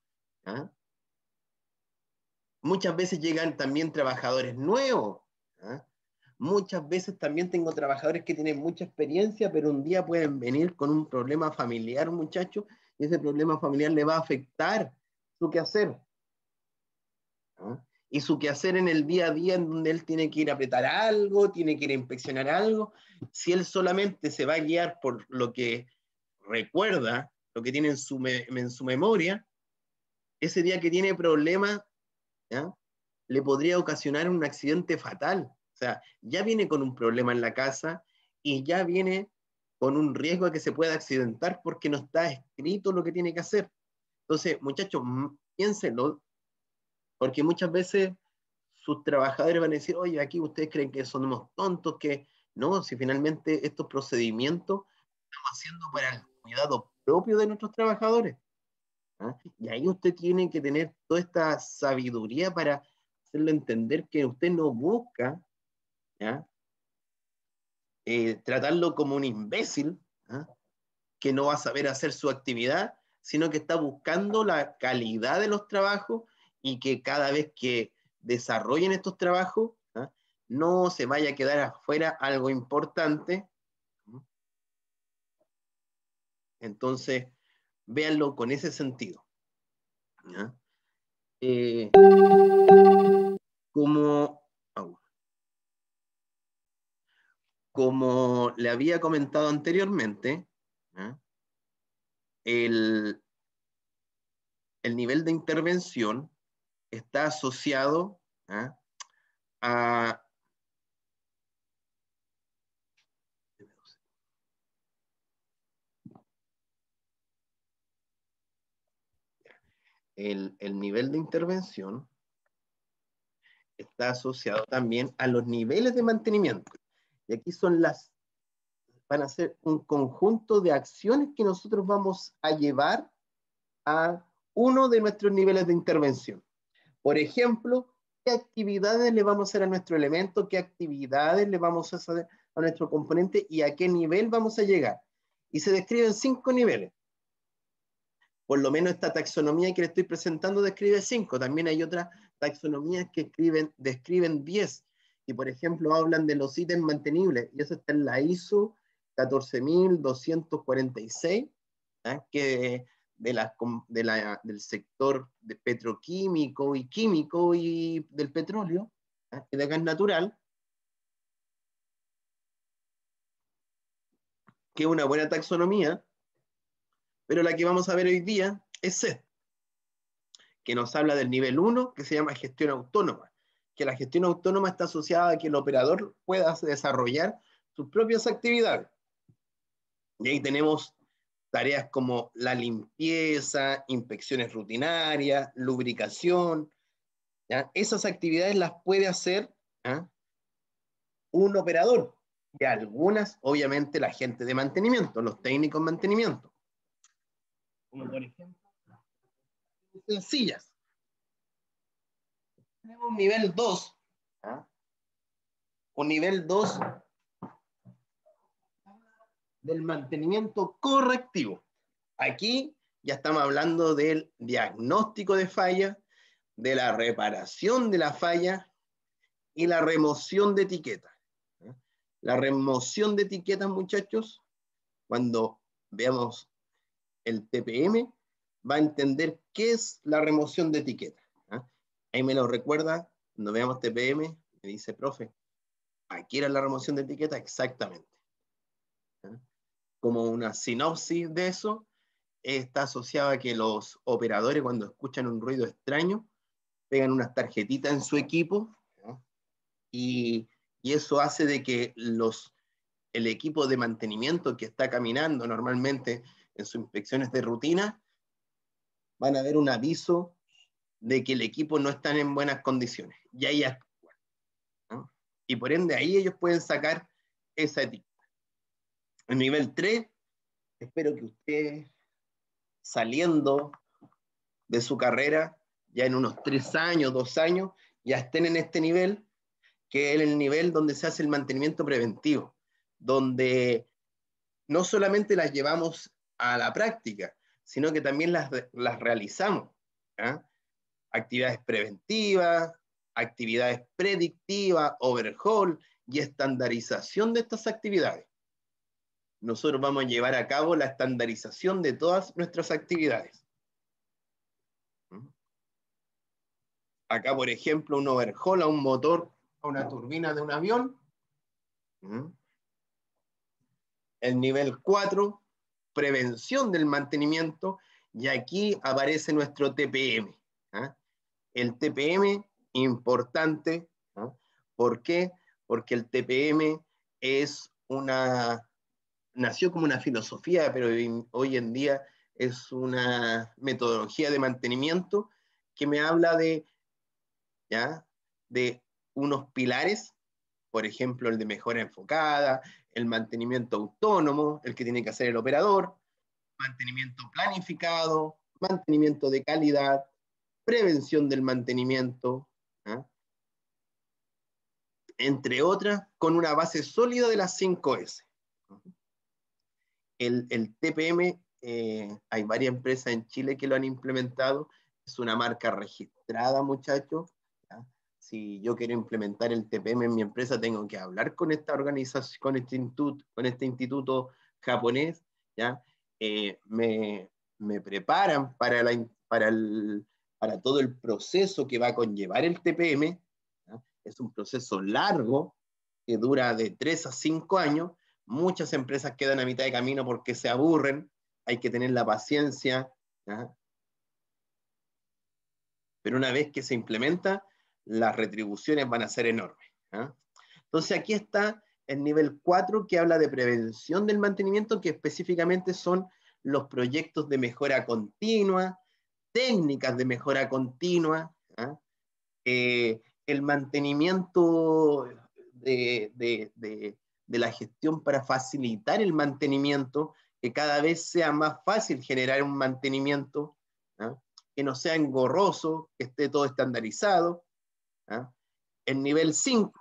Muchas veces llegan también trabajadores nuevos. ¿ah? Muchas veces también tengo trabajadores que tienen mucha experiencia, pero un día pueden venir con un problema familiar, muchachos, y ese problema familiar le va a afectar su quehacer. ¿ah? Y su quehacer en el día a día, en donde él tiene que ir a apretar algo, tiene que ir a inspeccionar algo. Si él solamente se va a guiar por lo que recuerda, lo que tiene en su, en su memoria, ese día que tiene problemas le podría ocasionar un accidente fatal. O sea, ya viene con un problema en la casa y ya viene con un riesgo de que se pueda accidentar porque no está escrito lo que tiene que hacer. Entonces, muchachos, piénsenlo, porque muchas veces sus trabajadores van a decir, oye, aquí ustedes creen que somos tontos, que no, si finalmente estos procedimientos estamos haciendo para el cuidado propio de nuestros trabajadores. ¿ah? Y ahí usted tiene que tener toda esta sabiduría para hacerlo entender que usted no busca eh, tratarlo como un imbécil ¿ah? que no va a saber hacer su actividad, sino que está buscando la calidad de los trabajos y que cada vez que desarrollen estos trabajos, ¿ah? no se vaya a quedar afuera algo importante. Entonces, véanlo con ese sentido. Eh, como, como le había comentado anteriormente, El, nivel de intervención está asociado a el, nivel de intervención está asociado también a los niveles de mantenimiento. Y aquí son las, van a ser un conjunto de acciones que nosotros vamos a llevar a uno de nuestros niveles de intervención. Por ejemplo, qué actividades le vamos a hacer a nuestro elemento, qué actividades le vamos a hacer a nuestro componente y a qué nivel vamos a llegar. Y se describen cinco niveles por lo menos esta taxonomía que le estoy presentando describe cinco. También hay otras taxonomías que escriben, describen 10 y, por ejemplo, hablan de los ítems mantenibles. Y eso está en la ISO 14246, ¿ah? que de la, del sector de petroquímico y químico y del petróleo, ¿ah? y que de gas natural, que es una buena taxonomía pero la que vamos a ver hoy día es C, que nos habla del nivel 1, que se llama gestión autónoma, que la gestión autónoma está asociada a que el operador pueda desarrollar sus propias actividades. Y ahí tenemos tareas como la limpieza, inspecciones rutinarias, lubricación. Esas actividades las puede hacer ¿ah? un operador. Y algunas, obviamente, la gente de mantenimiento, los técnicos de mantenimiento por ejemplo sencillas. Tenemos nivel 2. Un nivel 2 ¿Ah? del mantenimiento correctivo. Aquí ya estamos hablando del diagnóstico de falla, de la reparación de la falla y la remoción de etiquetas. ¿Ah? La remoción de etiquetas, muchachos, cuando veamos el TPM, va a entender qué es la remoción de etiqueta. ¿ah? Ahí me lo recuerda, cuando veamos TPM, me dice, profe, aquí era la remoción de etiqueta exactamente. ¿ah? Como una sinopsis de eso, está asociada a que los operadores cuando escuchan un ruido extraño, pegan unas tarjetitas en su equipo ¿ah? y, y eso hace de que los el equipo de mantenimiento que está caminando normalmente en sus inspecciones de rutina, van a ver un aviso de que el equipo no está en buenas condiciones. Y ahí Y por ende ahí ellos pueden sacar esa etiqueta. El nivel 3, espero que usted saliendo de su carrera, ya en unos tres años, dos años, ya estén en este nivel, que es el nivel donde se hace el mantenimiento preventivo, donde no solamente las llevamos a la práctica, sino que también las, realizamos. ¿ah? Actividades preventivas, actividades predictivas, overhaul y estandarización de estas actividades. Nosotros vamos a llevar a cabo la estandarización de todas nuestras actividades. ¿Mm? Acá, por ejemplo, un overhaul a un motor, a una turbina de un avión. ¿Mm? El nivel 4 prevención del mantenimiento, y aquí aparece nuestro TPM. ¿ah? El TPM, importante, ¿ah? ¿por qué? Porque el TPM es una, nació como una filosofía, pero hoy en día es una metodología de mantenimiento que me habla de, ¿ya? de unos pilares, por ejemplo, el de mejora enfocada, el mantenimiento autónomo, el que tiene que hacer el operador, mantenimiento planificado, mantenimiento de calidad, prevención del mantenimiento, ¿ah? entre otras, con una base sólida de las 5S. El, TPM, eh, hay varias empresas en Chile que lo han implementado, es una marca registrada, muchachos, si yo quiero implementar el TPM en mi empresa, tengo que hablar con esta organización, con este instituto, con este instituto japonés, ¿ya? Eh, me, me, preparan para, la, para, el, para todo el proceso que va a conllevar el TPM. Es un proceso largo que dura de 3 a 5 años. Muchas empresas quedan a mitad de camino porque se aburren. Hay que tener la paciencia. Pero una vez que se implementa, las retribuciones van a ser enormes. ¿ah? Entonces aquí está el nivel 4 que habla de prevención del mantenimiento, que específicamente son los proyectos de mejora continua, técnicas de mejora continua, ¿ah? eh, el mantenimiento de, la gestión para facilitar el mantenimiento, que cada vez sea más fácil generar un mantenimiento, ¿ah? que no sea engorroso, que esté todo estandarizado, ¿eh? ¿ah? El nivel 5